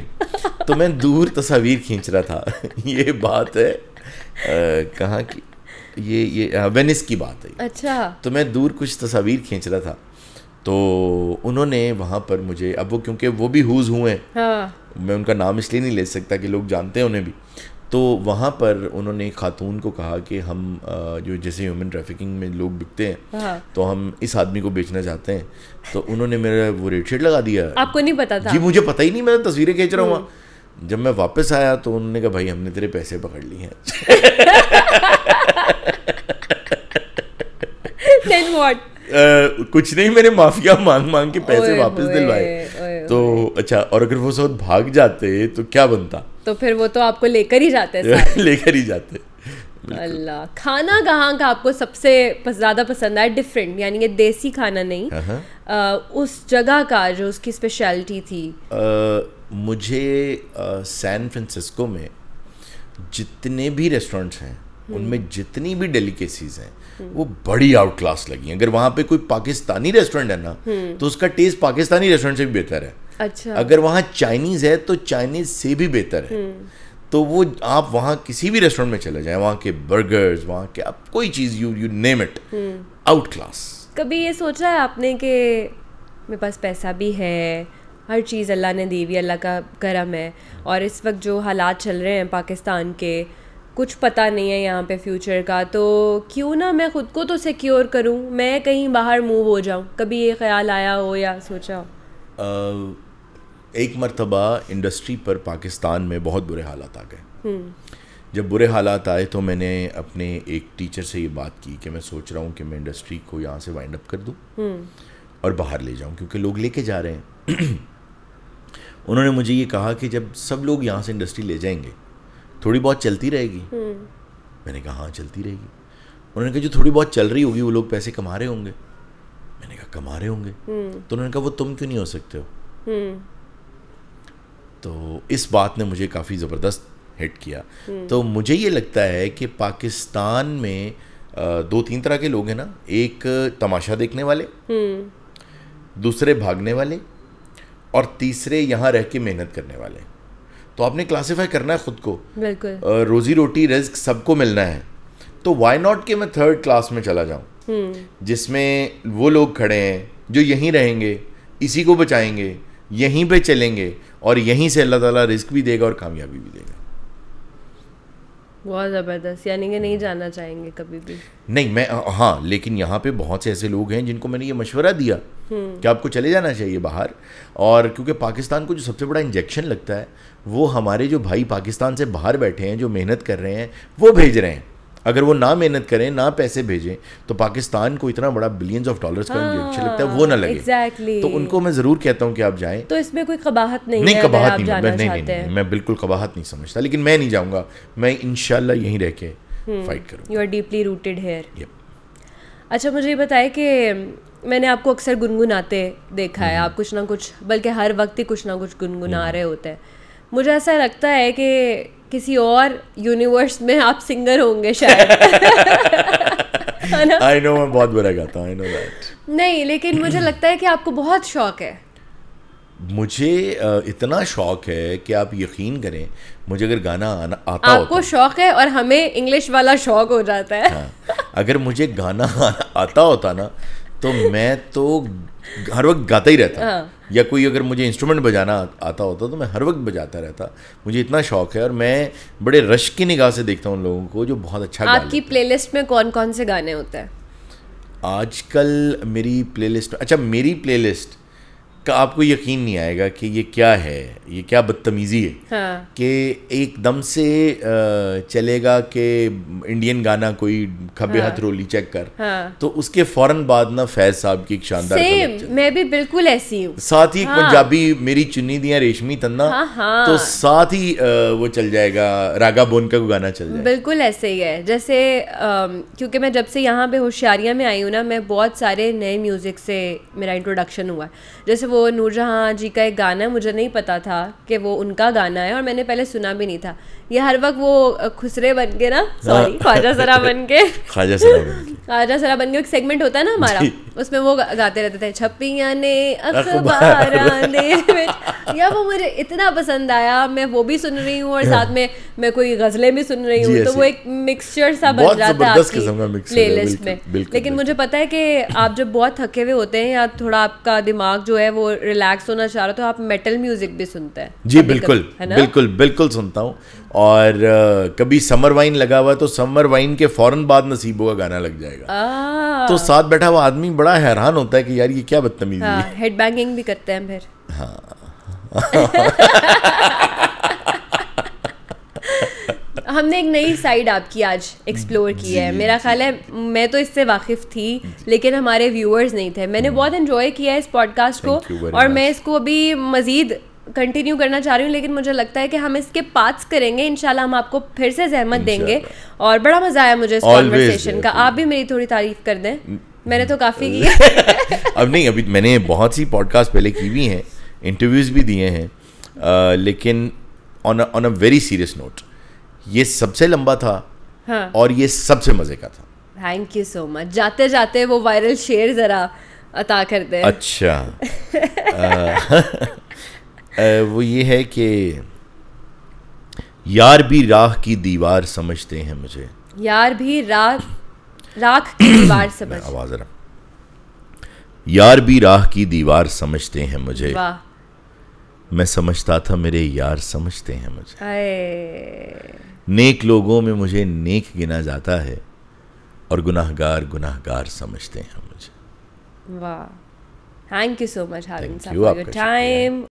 तो मैं दूर तस्वीर खींच रहा था ये बात है कहाँ की ये ये वेनिस हाँ, की बात है अच्छा तो मैं दूर कुछ तस्वीर खींच रहा था तो उन्होंने वहाँ पर मुझे अब वो क्योंकि वो भी हुज हुए हैं हाँ। मैं उनका नाम इसलिए नहीं ले सकता कि लोग जानते हैं उन्हें भी तो वहाँ पर उन्होंने खातून को कहा कि हम जो जैसे ह्यूमन ट्रैफिकिंग में लोग बिकते हैं हाँ। तो हम इस आदमी को बेचना चाहते हैं तो उन्होंने मेरा वो रेट शेट लगा दिया आपको नहीं पता था जी मुझे पता ही नहीं मैं तस्वीरें खींच रहा हूँ हम्म। जब मैं वापस आया तो उन्होंने कहा भाई हमने तेरे पैसे पकड़ लिए हैं कुछ नहीं मैंने माफिया मांग मांग के पैसे वापस दिलवाए तो अच्छा और अगर वो सब भाग जाते तो क्या बनता तो फिर वो तो आपको लेकर ही जाते लेकर ही जाते अल्लाह खाना कहाँ का आपको सबसे ज़्यादा पसंद आया डिफरेंट यानी ये देसी खाना नहीं आ, हाँ, हाँ। उस जगह का जो उसकी स्पेशलिटी थी आ, मुझे आ, सैन फ्रांसिस्को में जितने भी रेस्टोरेंट्स हैं हम्म। उनमें जितनी भी डेलीकेसीज हैं वो बड़ी आउट क्लास लगी अगर वहां पे कोई पाकिस्तानी रेस्टोरेंट है ना हम्म। तो उसका टेस्ट पाकिस्तानी रेस्टोरेंट से भी बेहतर है अच्छा अगर वहां चाइनीज है तो चाइनीज से भी बेहतर है हम्म। तो वो आप वहां किसी भी रेस्टोरेंट में चले जाए वहां के बर्गर्स वहां के आप कोई चीज़ you you name it outclass कभी ये सोचा है आपने कि मेरे पास पैसा भी है हर चीज़ अल्लाह ने दी हुई अल्लाह का करम है और इस वक्त जो हालात चल रहे हैं पाकिस्तान के कुछ पता नहीं है यहाँ पे फ्यूचर का तो क्यों ना मैं ख़ुद को तो सिक्योर करूँ मैं कहीं बाहर मूव हो जाऊँ कभी ये ख्याल आया हो या सोचा हो एक मरतबा इंडस्ट्री पर पाकिस्तान में बहुत बुरे हालात आ गए हम्म। जब बुरे हालात आए तो मैंने अपने एक टीचर से ये बात की कि मैं सोच रहा हूँ कि मैं इंडस्ट्री को यहाँ से वाइंड अप कर दूँ हम्म। और बाहर ले जाऊँ क्योंकि लोग लेके जा रहे हैं उन्होंने मुझे ये कहा कि जब सब लोग यहाँ से इंडस्ट्री ले जाएंगे थोड़ी बहुत चलती रहेगी हम्म। मैंने कहा हाँ चलती रहेगी उन्होंने कहा जो थोड़ी बहुत चल रही होगी वो लोग पैसे कमा रहे होंगे मैंने कहा कमा रहे होंगे हम्म। तो उन्होंने कहा वो तुम क्यों नहीं हो सकते हो हम्म। तो इस बात ने मुझे काफ़ी ज़बरदस्त हिट किया तो मुझे ये लगता है कि पाकिस्तान में दो तीन तरह के लोग हैं ना एक तमाशा देखने वाले दूसरे भागने वाले और तीसरे यहाँ रह के मेहनत करने वाले तो आपने क्लासीफाई करना है खुद को बिल्कुल रोजी रोटी रिस्क सबको मिलना है तो वाई नॉट के मैं थर्ड क्लास में चला जाऊँ हम्म। जिसमें वो लोग खड़े हैं जो यहीं रहेंगे इसी को बचाएंगे यहीं पे चलेंगे और यहीं से अल्लाह ताला रिस्क भी देगा और कामयाबी भी देगा बहुत ज़बरदस्त यानी कि नहीं जाना चाहेंगे कभी भी नहीं मैं हाँ लेकिन यहाँ पे बहुत से ऐसे लोग हैं जिनको मैंने ये मशवरा दिया हम्म। कि आपको चले जाना चाहिए बाहर और क्योंकि पाकिस्तान को जो सबसे बड़ा इंजेक्शन लगता है वो हमारे जो भाई पाकिस्तान से बाहर बैठे हैं जो मेहनत कर रहे हैं वो भेज रहे हैं अगर वो ना मेहनत करें ना पैसे भेजें तो पाकिस्तान को इतना बड़ा बिलियंस ऑफ डॉलर्स का इंजेक्शन अच्छा लगता है वो ना लगे exactly. तो उनको मैं जरूर कहता हूँ कि आप जाएं तो इसमें कोई कबाहत नहीं नहीं कबाहत नहीं, नहीं, नहीं, नहीं, नहीं मैं बिल्कुल कबाहत नहीं समझता लेकिन मैं नहीं जाऊँगा मैं इनशाला यहीं रह के फाइट करूँ you are deeply rooted here अच्छा मुझे ये बताए कि मैंने आपको अक्सर गुनगुनाते देखा है हम्म। आप कुछ ना कुछ बल्कि हर वक्त ही कुछ ना कुछ गुनगुना हम्म। रहे होते हैं मुझे ऐसा लगता है कि किसी और यूनिवर्स में आप सिंगर होंगे शायद आई नो मैं बहुत बुरा गाता हूँ आई नो दैट नहीं लेकिन मुझे लगता है कि आपको बहुत शौक है मुझे इतना शौक है कि आप यकीन करें मुझे अगर गाना आना आता आपको शौक है और हमें इंग्लिश वाला शौक हो जाता है हाँ, अगर मुझे गाना आता होता ना तो मैं तो हर वक्त गाता ही रहता हाँ। या कोई अगर मुझे इंस्ट्रूमेंट बजाना आता होता तो मैं हर वक्त बजाता रहता मुझे इतना शौक है और मैं बड़े रश की निगाह से देखता हूँ उन लोगों को जो बहुत अच्छा आपकी लिस्ट में कौन कौन से गाने होते हैं आजकल मेरी प्लेलिस्ट अच्छा मेरी प्लेलिस्ट का आपको यकीन नहीं आएगा कि ये क्या है ये क्या बदतमीज़ी है हाँ। कि एकदम से चलेगा कि इंडियन गाना कोई खबे हाँ। हाथ रोली चेक कर हाँ। तो उसके फौरन बाद ना फैज साहब की एक शानदार मैं भी बिल्कुल ऐसी हूँ साथ ही हाँ। पंजाबी मेरी चुन्नी दिया रेशमी तन्ना हाँ, हाँ। तो साथ ही वो चल जाएगा रागा बोन का गाना चल जाएगा बिल्कुल ऐसे ही है जैसे क्योंकि मैं जब से यहाँ पे होशियारिया में आई हूँ ना मैं बहुत सारे नए म्यूज़िक से मेरा इंट्रोडक्शन हुआ जैसे वो नूरजहाँ जी का एक गाना है मुझे नहीं पता था कि वो उनका गाना है और मैंने पहले सुना भी नहीं था ये हर वक्त वो खुसरे बन के ना सॉरी हाँ। ख्वाजा सरा बन के ख्वाजा सरा ख्वाजा सरा बन के एक सेगमेंट होता है ना हमारा उसमें वो गाते रहते थे छपिया ने ने या वो मुझे इतना पसंद आया मैं वो भी सुन रही हूँ और साथ में मैं कोई गज़लें भी सुन रही हूँ तो वो एक मिक्सचर सा बन जाता है आपकी प्ले लिस्ट में लेकिन मुझे पता है कि आप जब बहुत थके हुए होते हैं या थोड़ा आपका दिमाग जो है वो वो रिलैक्स होना चाह रहा तो आप मेटल म्यूजिक भी सुनते हैं जी बिल्कुल है बिल्कुल बिल्कुल सुनता हूँ और uh, कभी समर वाइन लगा हुआ तो समर वाइन के फौरन बाद नसीबों का गाना लग जाएगा आ, तो साथ बैठा हुआ आदमी बड़ा हैरान होता है कि यार ये क्या बदतमीजी हेड हाँ, बैंगिंग भी करते हैं फिर हाँ हमने एक नई साइड आपकी आज एक्सप्लोर की है मेरा ख्याल है मैं तो इससे वाकिफ थी लेकिन हमारे व्यूअर्स नहीं थे मैंने बहुत इन्जॉय किया है इस पॉडकास्ट को और मैं इसको अभी मज़ीद कंटिन्यू करना चाह रही हूँ लेकिन मुझे लगता है कि हम इसके पार्ट्स करेंगे इनशाला हम आपको फिर से जहमत देंगे और बड़ा मज़ा आया मुझे इस कॉन्वर्सेशन का आप भी मेरी थोड़ी तारीफ कर दें मैंने तो काफ़ी की अब नहीं अभी मैंने बहुत सी पॉडकास्ट पहले की हुई हैं इंटरव्यूज़ भी दिए हैं लेकिन on on a very serious note ये सबसे लंबा था हाँ. और ये सबसे मजे का था थैंक यू सो मच जाते जाते वो वायरल शेयर जरा अता कर दे अच्छा आ, आ, वो ये है कि यार भी राह की दीवार समझते हैं मुझे यार भी राह राख की दीवार समझ आवाज जरा यार भी राह की दीवार समझते हैं मुझे मैं समझता था मेरे यार समझते हैं मुझे नेक लोगों में मुझे नेक गिना जाता है और गुनाहगार गुनाहगार समझते हैं मुझे वाह thank you so much having time